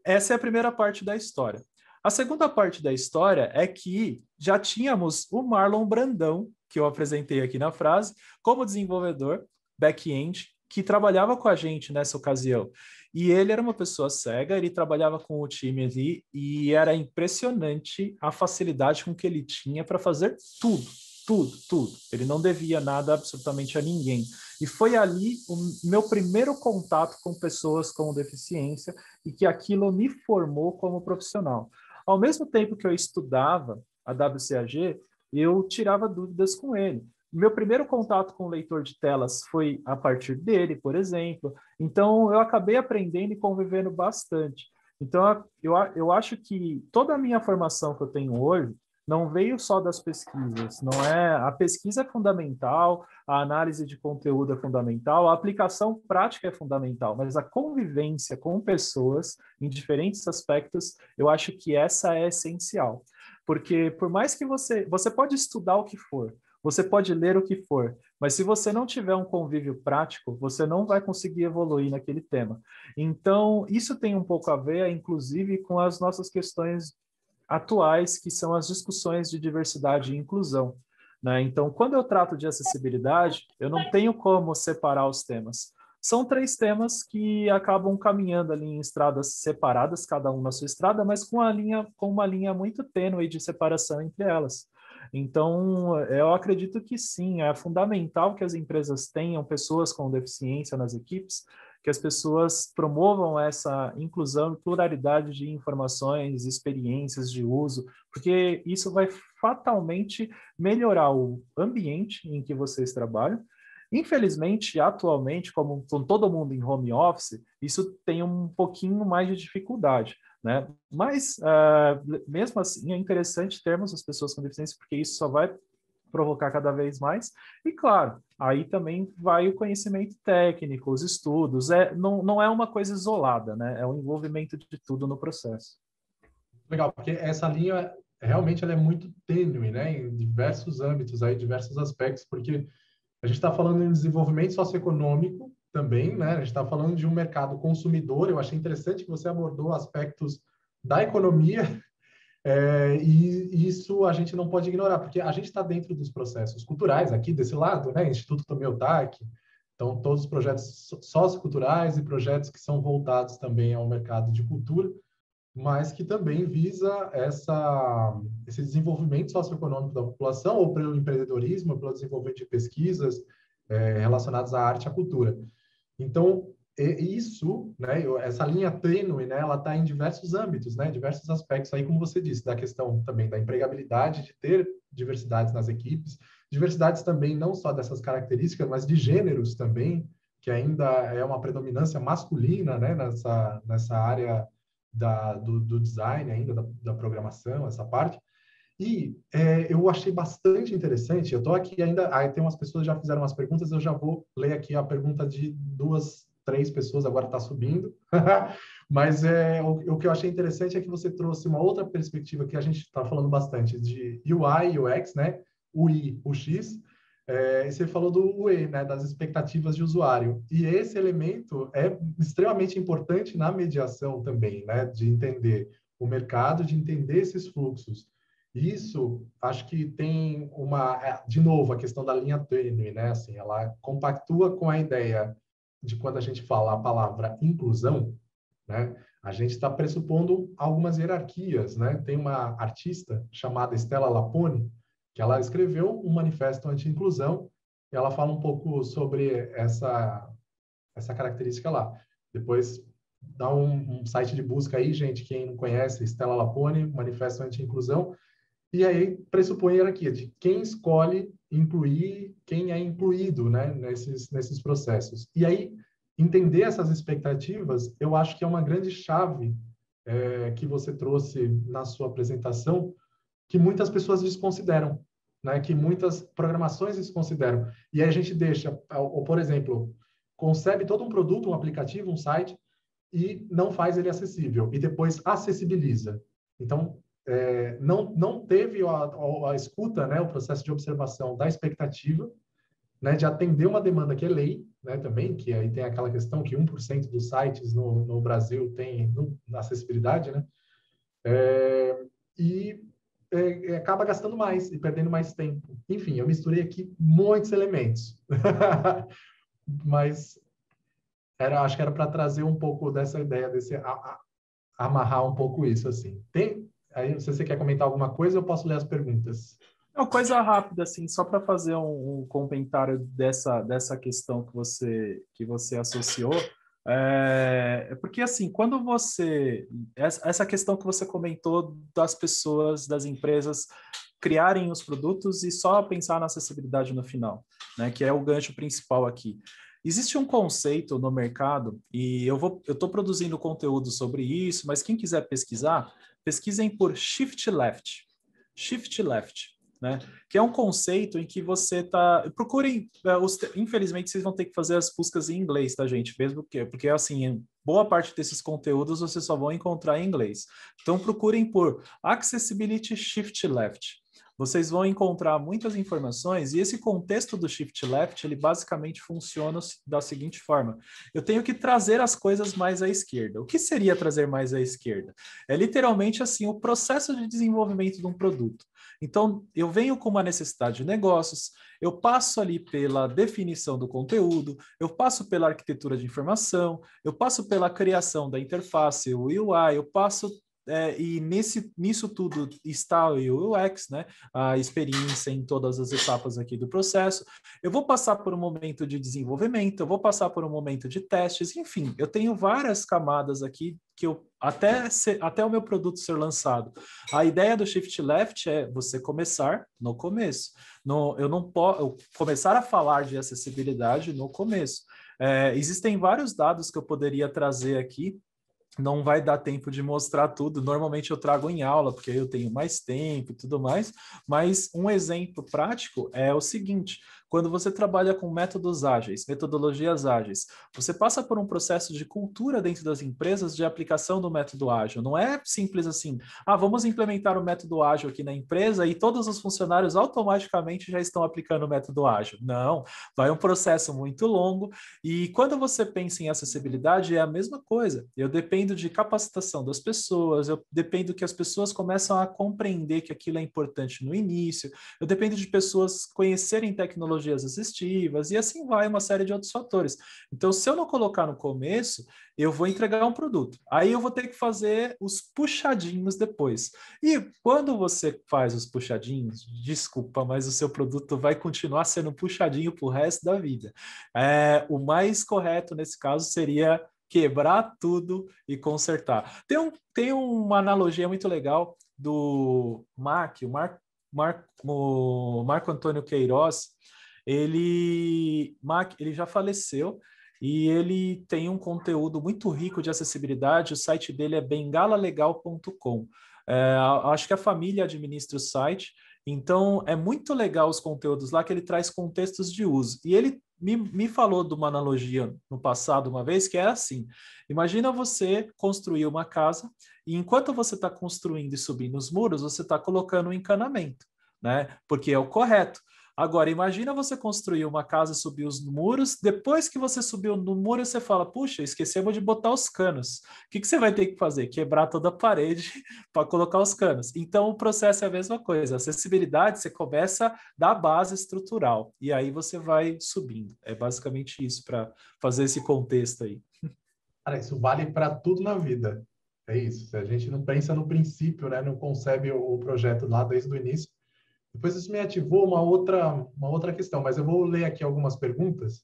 Essa é a primeira parte da história. A segunda parte da história é que já tínhamos o Marlon Brandão, que eu apresentei aqui na frase, como desenvolvedor back-end que trabalhava com a gente nessa ocasião. E ele era uma pessoa cega, ele trabalhava com o time ali e era impressionante a facilidade com que ele tinha para fazer tudo, tudo, tudo. Ele não devia nada absolutamente a ninguém. E foi ali o meu primeiro contato com pessoas com deficiência e que aquilo me formou como profissional. Ao mesmo tempo que eu estudava a WCAG, eu tirava dúvidas com ele. Meu primeiro contato com o leitor de telas foi a partir dele, por exemplo. Então, eu acabei aprendendo e convivendo bastante. Então, eu, eu acho que toda a minha formação que eu tenho hoje não veio só das pesquisas, não é? A pesquisa é fundamental, a análise de conteúdo é fundamental, a aplicação prática é fundamental, mas a convivência com pessoas em diferentes aspectos, eu acho que essa é essencial. Porque por mais que você, você pode estudar o que for, você pode ler o que for, mas se você não tiver um convívio prático, você não vai conseguir evoluir naquele tema. Então, isso tem um pouco a ver, inclusive, com as nossas questões atuais, que são as discussões de diversidade e inclusão. Né? Então, quando eu trato de acessibilidade, eu não tenho como separar os temas. São três temas que acabam caminhando ali em estradas separadas, cada um na sua estrada, mas com, linha, com uma linha muito tênue de separação entre elas. Então, eu acredito que sim, é fundamental que as empresas tenham pessoas com deficiência nas equipes, que as pessoas promovam essa inclusão e pluralidade de informações, experiências de uso, porque isso vai fatalmente melhorar o ambiente em que vocês trabalham. Infelizmente, atualmente, como todo mundo em home office, isso tem um pouquinho mais de dificuldade. Né? Mas, uh, mesmo assim, é interessante termos as pessoas com deficiência, porque isso só vai provocar cada vez mais. E, claro, aí também vai o conhecimento técnico, os estudos. É, não, não é uma coisa isolada, né? é o envolvimento de tudo no processo. Legal, porque essa linha realmente ela é muito tênue né? em diversos âmbitos, aí, diversos aspectos, porque a gente está falando em desenvolvimento socioeconômico, também, né? A gente está falando de um mercado consumidor. Eu achei interessante que você abordou aspectos da economia é, e isso a gente não pode ignorar, porque a gente está dentro dos processos culturais aqui desse lado, né? Instituto Tomeotac, então todos os projetos socioculturais e projetos que são voltados também ao mercado de cultura, mas que também visa essa, esse desenvolvimento socioeconômico da população, ou pelo empreendedorismo, pelo desenvolvimento de pesquisas é, relacionadas à arte e à cultura. Então, isso, né, essa linha tênue, né, ela está em diversos âmbitos, né, diversos aspectos aí, como você disse, da questão também da empregabilidade, de ter diversidades nas equipes, diversidades também não só dessas características, mas de gêneros também, que ainda é uma predominância masculina, né, nessa, nessa área da, do, do design ainda, da, da programação, essa parte, e é, eu achei bastante interessante. Eu estou aqui ainda. Aí tem umas pessoas já fizeram umas perguntas. Eu já vou ler aqui a pergunta de duas, três pessoas. Agora está subindo. Mas é, o, o, que eu achei interessante é que você trouxe uma outra perspectiva que a gente está falando bastante de UI, UX, né? O I, o X. É, você falou do UE, né, das expectativas de usuário. E esse elemento é extremamente importante na mediação também, né, de entender o mercado, de entender esses fluxos. Isso, acho que tem uma, é, de novo, a questão da linha tênue, né? Assim, ela compactua com a ideia de quando a gente fala a palavra inclusão, né? A gente está pressupondo algumas hierarquias, né? Tem uma artista chamada Stella Lapone que ela escreveu um manifesto anti-inclusão e ela fala um pouco sobre essa essa característica lá. Depois dá um, um site de busca aí, gente, quem não conhece, Stella Lapone, manifesto anti-inclusão, e aí pressupõe hierarquia de quem escolhe incluir, quem é incluído né, nesses, nesses processos. E aí, entender essas expectativas, eu acho que é uma grande chave é, que você trouxe na sua apresentação, que muitas pessoas desconsideram, né? que muitas programações desconsideram. E aí a gente deixa, ou, por exemplo, concebe todo um produto, um aplicativo, um site, e não faz ele acessível, e depois acessibiliza. Então, é, não, não teve a, a, a, escuta, né, o processo de observação da expectativa, né, de atender uma demanda que é lei, né, também, que aí tem aquela questão que 1% dos sites no, no Brasil tem no, na acessibilidade, né, é, e é, é, acaba gastando mais e perdendo mais tempo. Enfim, eu misturei aqui muitos elementos, mas era, acho que era para trazer um pouco dessa ideia, desse a, amarrar um pouco isso assim. Tem Aí não sei se você quer comentar alguma coisa, eu posso ler as perguntas. É uma coisa rápida, assim, só para fazer um, um, comentário dessa, dessa questão que você, que você associou. É, é porque, assim, quando você. Essa questão que você comentou das pessoas, das empresas criarem os produtos e só pensar na acessibilidade no final, né, que é o gancho principal aqui. Existe um conceito no mercado, e eu vou eu estou produzindo conteúdo sobre isso, mas quem quiser pesquisar, pesquisem por shift left. Shift left. Né? Que é um conceito em que você está procurem, é, infelizmente vocês vão ter que fazer as buscas em inglês, tá gente? Mesmo que porque assim, boa parte desses conteúdos vocês só vão encontrar em inglês. Então procurem por accessibility shift left vocês vão encontrar muitas informações e esse contexto do shift left, ele basicamente funciona da seguinte forma. Eu tenho que trazer as coisas mais à esquerda. O que seria trazer mais à esquerda? É literalmente assim o processo de desenvolvimento de um produto. Então, eu venho com uma necessidade de negócios, eu passo ali pela definição do conteúdo, eu passo pela arquitetura de informação, eu passo pela criação da interface, o UI, eu passo é, e nesse, nisso tudo está o UX, né? A experiência em todas as etapas aqui do processo. Eu vou passar por um momento de desenvolvimento, eu vou passar por um momento de testes, enfim, eu tenho várias camadas aqui que eu até, ser, até o meu produto ser lançado. A ideia do shift left é você começar no começo. No, eu não posso começar a falar de acessibilidade no começo. É, existem vários dados que eu poderia trazer aqui não vai dar tempo de mostrar tudo. Normalmente eu trago em aula, porque eu tenho mais tempo e tudo mais, mas um exemplo prático é o seguinte: quando você trabalha com métodos ágeis, metodologias ágeis, você passa por um processo de cultura dentro das empresas de aplicação do método ágil. Não é simples assim, ah, vamos implementar o método ágil aqui na empresa e todos os funcionários automaticamente já estão aplicando o método ágil. Não, vai um processo muito longo e quando você pensa em acessibilidade é a mesma coisa. Eu dependo de capacitação das pessoas, eu dependo que as pessoas começam a compreender que aquilo é importante no início, eu dependo de pessoas conhecerem tecnologia patologias assistivas, e assim vai uma série de outros fatores. Então, se eu não colocar no começo, eu vou entregar um produto. Aí eu vou ter que fazer os puxadinhos depois. E quando você faz os puxadinhos, desculpa, mas o seu produto vai continuar sendo puxadinho para o resto da vida. É, o mais correto nesse caso seria quebrar tudo e consertar. Tem, um, tem uma analogia muito legal do Mac, o Mar, Mar, o Marco Antônio Queiroz, ele, ele já faleceu e ele tem um conteúdo muito rico de acessibilidade. O site dele é bengalalegal.com. É, acho que a família administra o site, então é muito legal os conteúdos lá que ele traz contextos de uso. E ele me, me falou de uma analogia no passado uma vez que era é assim: imagina você construir uma casa e enquanto você está construindo e subindo os muros, você está colocando um encanamento, né? Porque é o correto. Agora, imagina você construir uma casa e subir os muros. Depois que você subiu no muro, você fala: puxa, esquecemos de botar os canos. O que, que você vai ter que fazer? Quebrar toda a parede para colocar os canos. Então, o processo é a mesma coisa. A acessibilidade, você começa da base estrutural e aí você vai subindo. É basicamente isso para fazer esse contexto aí. Cara, isso vale para tudo na vida. É isso. Se a gente não pensa no princípio, né, não concebe o, projeto lá desde o início, depois isso me ativou uma outra, uma outra questão, mas eu vou ler aqui algumas perguntas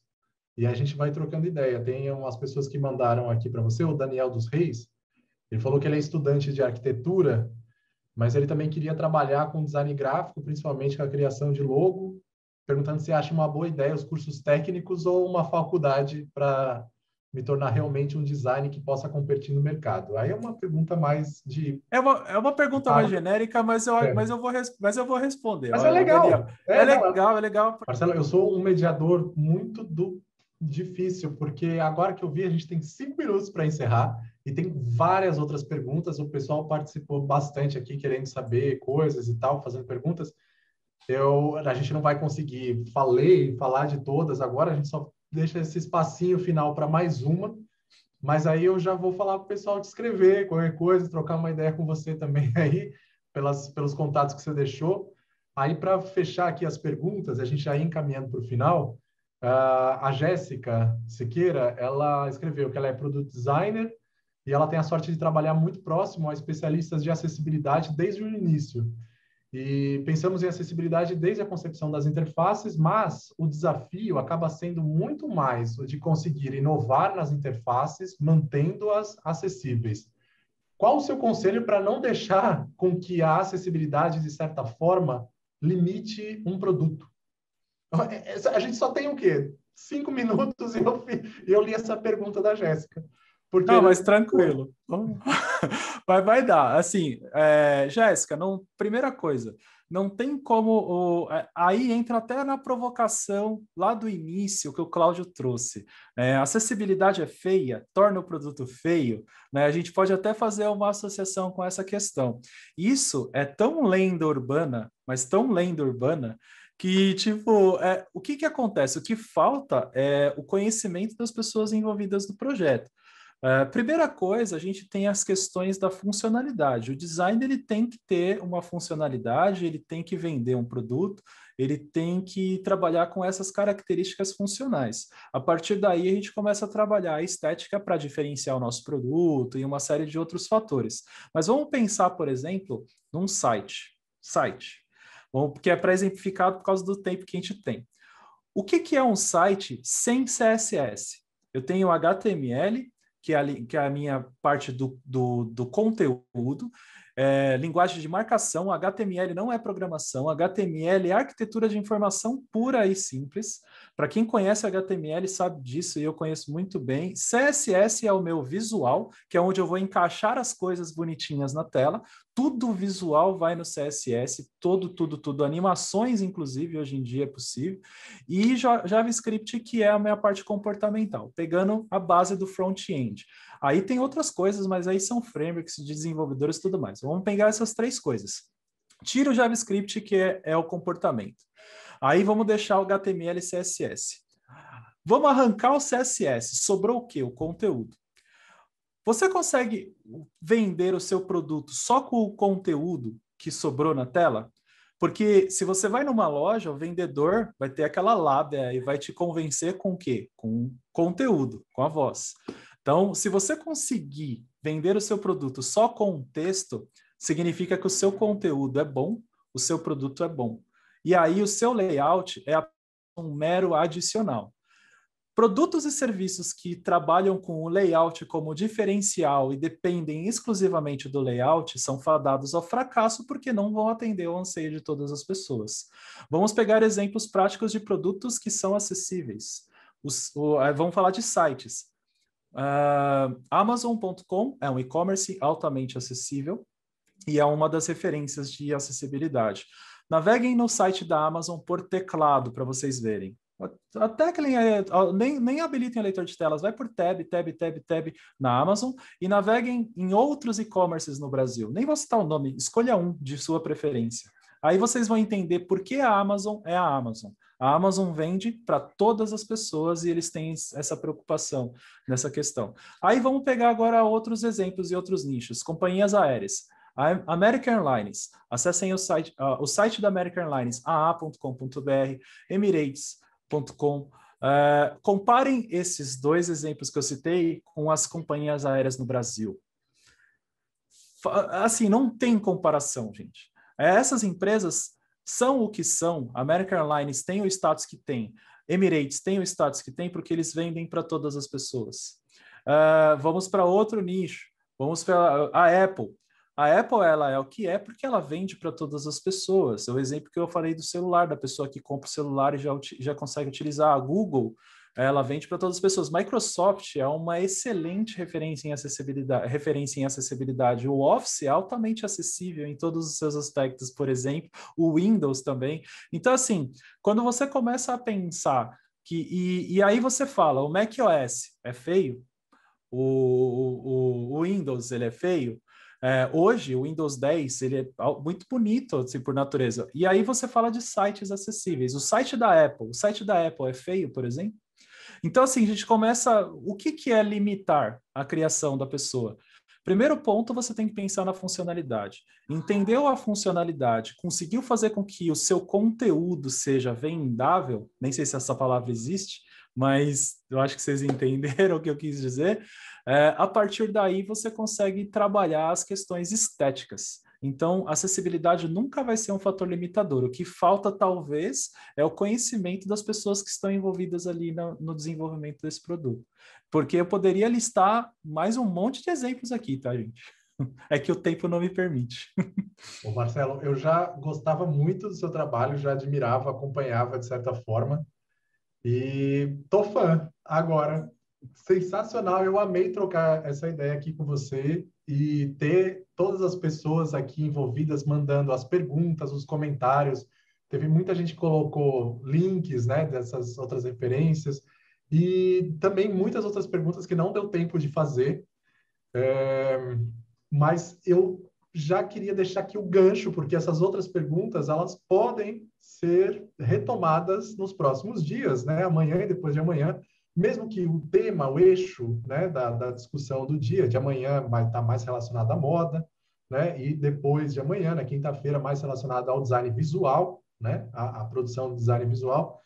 e a gente vai trocando ideia. Tem umas pessoas que mandaram aqui para você, o Daniel dos Reis, ele falou que ele é estudante de arquitetura, mas ele também queria trabalhar com design gráfico, principalmente com a criação de logo, perguntando se acha uma boa ideia os cursos técnicos ou uma faculdade para me tornar realmente um design que possa competir no mercado? Aí é uma pergunta mais de. É uma, é uma pergunta ah, mais genérica, mas eu, é. mas, eu vou, mas eu vou responder. Mas Olha, é legal. É, é, é legal, é legal. Marcelo, eu sou um mediador muito do difícil, porque agora que eu vi, a gente tem cinco minutos para encerrar e tem várias outras perguntas. O pessoal participou bastante aqui, querendo saber coisas e tal, fazendo perguntas. Eu, a gente não vai conseguir falei, falar de todas agora, a gente só deixa esse espacinho final para mais uma, mas aí eu já vou falar para o pessoal te escrever, qualquer coisa, trocar uma ideia com você também aí, pelas, pelos contatos que você deixou. Aí, para fechar aqui as perguntas, a gente já encaminhando para o final, uh, a Jéssica Siqueira, ela escreveu que ela é Product Designer e ela tem a sorte de trabalhar muito próximo a especialistas de acessibilidade desde o início. E pensamos em acessibilidade desde a concepção das interfaces, mas o desafio acaba sendo muito mais de conseguir inovar nas interfaces, mantendo-as acessíveis. Qual o seu conselho para não deixar com que a acessibilidade, de certa forma, limite um produto? É, é, a gente só tem o quê? Cinco minutos e eu, eu li essa pergunta da Jéssica. Porque não, mas tranquilo. vai, vai dar. Assim, é, Jéssica, não, primeira coisa, não tem como. O, é, aí entra até na provocação lá do início que o Cláudio trouxe. É, acessibilidade é feia, torna o produto feio. Né? A gente pode até fazer uma associação com essa questão. Isso é tão lenda urbana, mas tão lenda urbana, que tipo é, o que que acontece o que falta é o conhecimento das pessoas envolvidas no projeto Uh, primeira coisa, a gente tem as questões da funcionalidade. O design ele tem que ter uma funcionalidade, ele tem que vender um produto, ele tem que trabalhar com essas características funcionais. A partir daí, a gente começa a trabalhar a estética para diferenciar o nosso produto e uma série de outros fatores. Mas vamos pensar, por exemplo, num site. Site. Bom, porque é para exemplificar por causa do tempo que a gente tem. O que, que é um site sem CSS? Eu tenho HTML, que é a, que é a minha parte do, do, do conteúdo, é, linguagem de marcação, HTML não é programação, HTML é arquitetura de informação pura e simples. Para quem conhece HTML sabe disso e eu conheço muito bem. CSS é o meu visual, que é onde eu vou encaixar as coisas bonitinhas na tela. Tudo visual vai no CSS, todo, tudo, tudo. Animações, inclusive, hoje em dia é possível. E JavaScript, que é a minha parte comportamental, pegando a base do front-end. Aí tem outras coisas, mas aí são frameworks de desenvolvedores e tudo mais. Vamos pegar essas três coisas. Tira o JavaScript, que é, é o comportamento. Aí vamos deixar o HTML e CSS. Vamos arrancar o CSS. Sobrou o quê? O conteúdo. Você consegue vender o seu produto só com o conteúdo que sobrou na tela? Porque se você vai numa loja, o vendedor vai ter aquela lábia e vai te convencer com o quê? Com conteúdo, com a voz. Então, se você conseguir vender o seu produto só com um texto, significa que o seu conteúdo é bom, o seu produto é bom. E aí o seu layout é um mero adicional. Produtos e serviços que trabalham com o layout como diferencial e dependem exclusivamente do layout são fadados ao fracasso porque não vão atender o anseio de todas as pessoas. Vamos pegar exemplos práticos de produtos que são acessíveis. Os, o, eh, vamos falar de sites. Uh, ah, Amazon.com é um e-commerce altamente acessível e é uma das referências de acessibilidade. Naveguem no site da Amazon por teclado para vocês verem. A que é, nem, nem habilitem o leitor de telas, vai por tab, tab, tab, tab na Amazon e naveguem em outros e-commerces no Brasil. Nem vou citar o nome, escolha um de sua preferência. Aí vocês vão entender por que a Amazon é a Amazon. A Amazon vende para todas as pessoas e eles têm essa preocupação nessa questão. Aí vamos pegar agora outros exemplos e outros nichos. Companhias aéreas. A American Airlines. Acessem o site, uh, o site da American Airlines, aa.com.br, emirates.com. Uh, eh, comparem esses dois exemplos que eu citei com as companhias aéreas no Brasil. Assim, não tem comparação, gente essas empresas são o que são, American Airlines tem o status que tem, Emirates tem o status que tem porque eles vendem para todas as pessoas. Uh, vamos para outro nicho, vamos para a Apple. A Apple ela é o que é porque ela vende para todas as pessoas. É o exemplo que eu falei do celular, da pessoa que compra o celular e já, já consegue utilizar. A Google ela vende para todas as pessoas. Microsoft é uma excelente referência em acessibilidade, referência em acessibilidade. O Office é altamente acessível em todos os seus aspectos, por exemplo, o Windows também. Então, assim, quando você começa a pensar que e, e aí você fala, o Mac OS é feio, o, o, o Windows ele é feio, é, hoje, o Windows 10 ele é muito bonito assim, por natureza. E aí você fala de sites acessíveis. O site da Apple, o site da Apple é feio, por exemplo? Então, assim, a gente começa. O que, que é limitar a criação da pessoa? Primeiro ponto, você tem que pensar na funcionalidade. Entendeu a funcionalidade? Conseguiu fazer com que o seu conteúdo seja vendável? Nem sei se essa palavra existe, mas eu acho que vocês entenderam o que eu quis dizer. É, a partir daí, você consegue trabalhar as questões estéticas. Então, acessibilidade nunca vai ser um fator limitador. O que falta, talvez, é o conhecimento das pessoas que estão envolvidas ali no, no desenvolvimento desse produto. Porque eu poderia listar mais um monte de exemplos aqui, tá, gente? É que o tempo não me permite. Ô Marcelo, eu já gostava muito do seu trabalho, já admirava, acompanhava de certa forma. E tô fã agora. Sensacional, eu amei trocar essa ideia aqui com você e ter todas as pessoas aqui envolvidas mandando as perguntas, os comentários. Teve muita gente que colocou links né, dessas outras referências e também muitas outras perguntas que não deu tempo de fazer. É, mas eu já queria deixar aqui o gancho, porque essas outras perguntas elas podem ser retomadas nos próximos dias, né? amanhã e depois de amanhã mesmo que o tema, o eixo né, da, da discussão do dia, de amanhã vai estar tá mais relacionado à moda, né, e depois de amanhã, na né, quinta-feira, mais relacionado ao design visual, né, a, produção do design visual,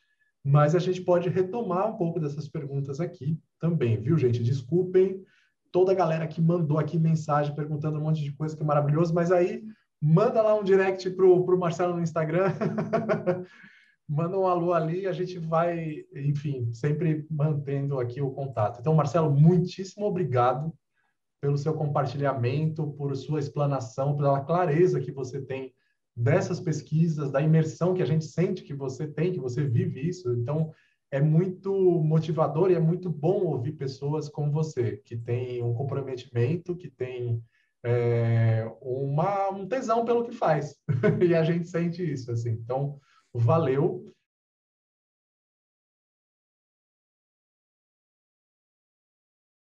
mas a gente pode retomar um pouco dessas perguntas aqui também, viu, gente? Desculpem toda a galera que mandou aqui mensagem perguntando um monte de coisa que é maravilhoso, mas aí manda lá um direct pro, pro Marcelo no Instagram manda um alô ali e a gente vai, enfim, sempre mantendo aqui o contato. Então, Marcelo, muitíssimo obrigado pelo seu compartilhamento, por sua explanação, pela clareza que você tem dessas pesquisas, da imersão que a gente sente que você tem, que você vive isso. Então, é muito motivador e é muito bom ouvir pessoas como você, que tem um comprometimento, que tem é, uma, um tesão pelo que faz. e a gente sente isso, assim. Então, valeu.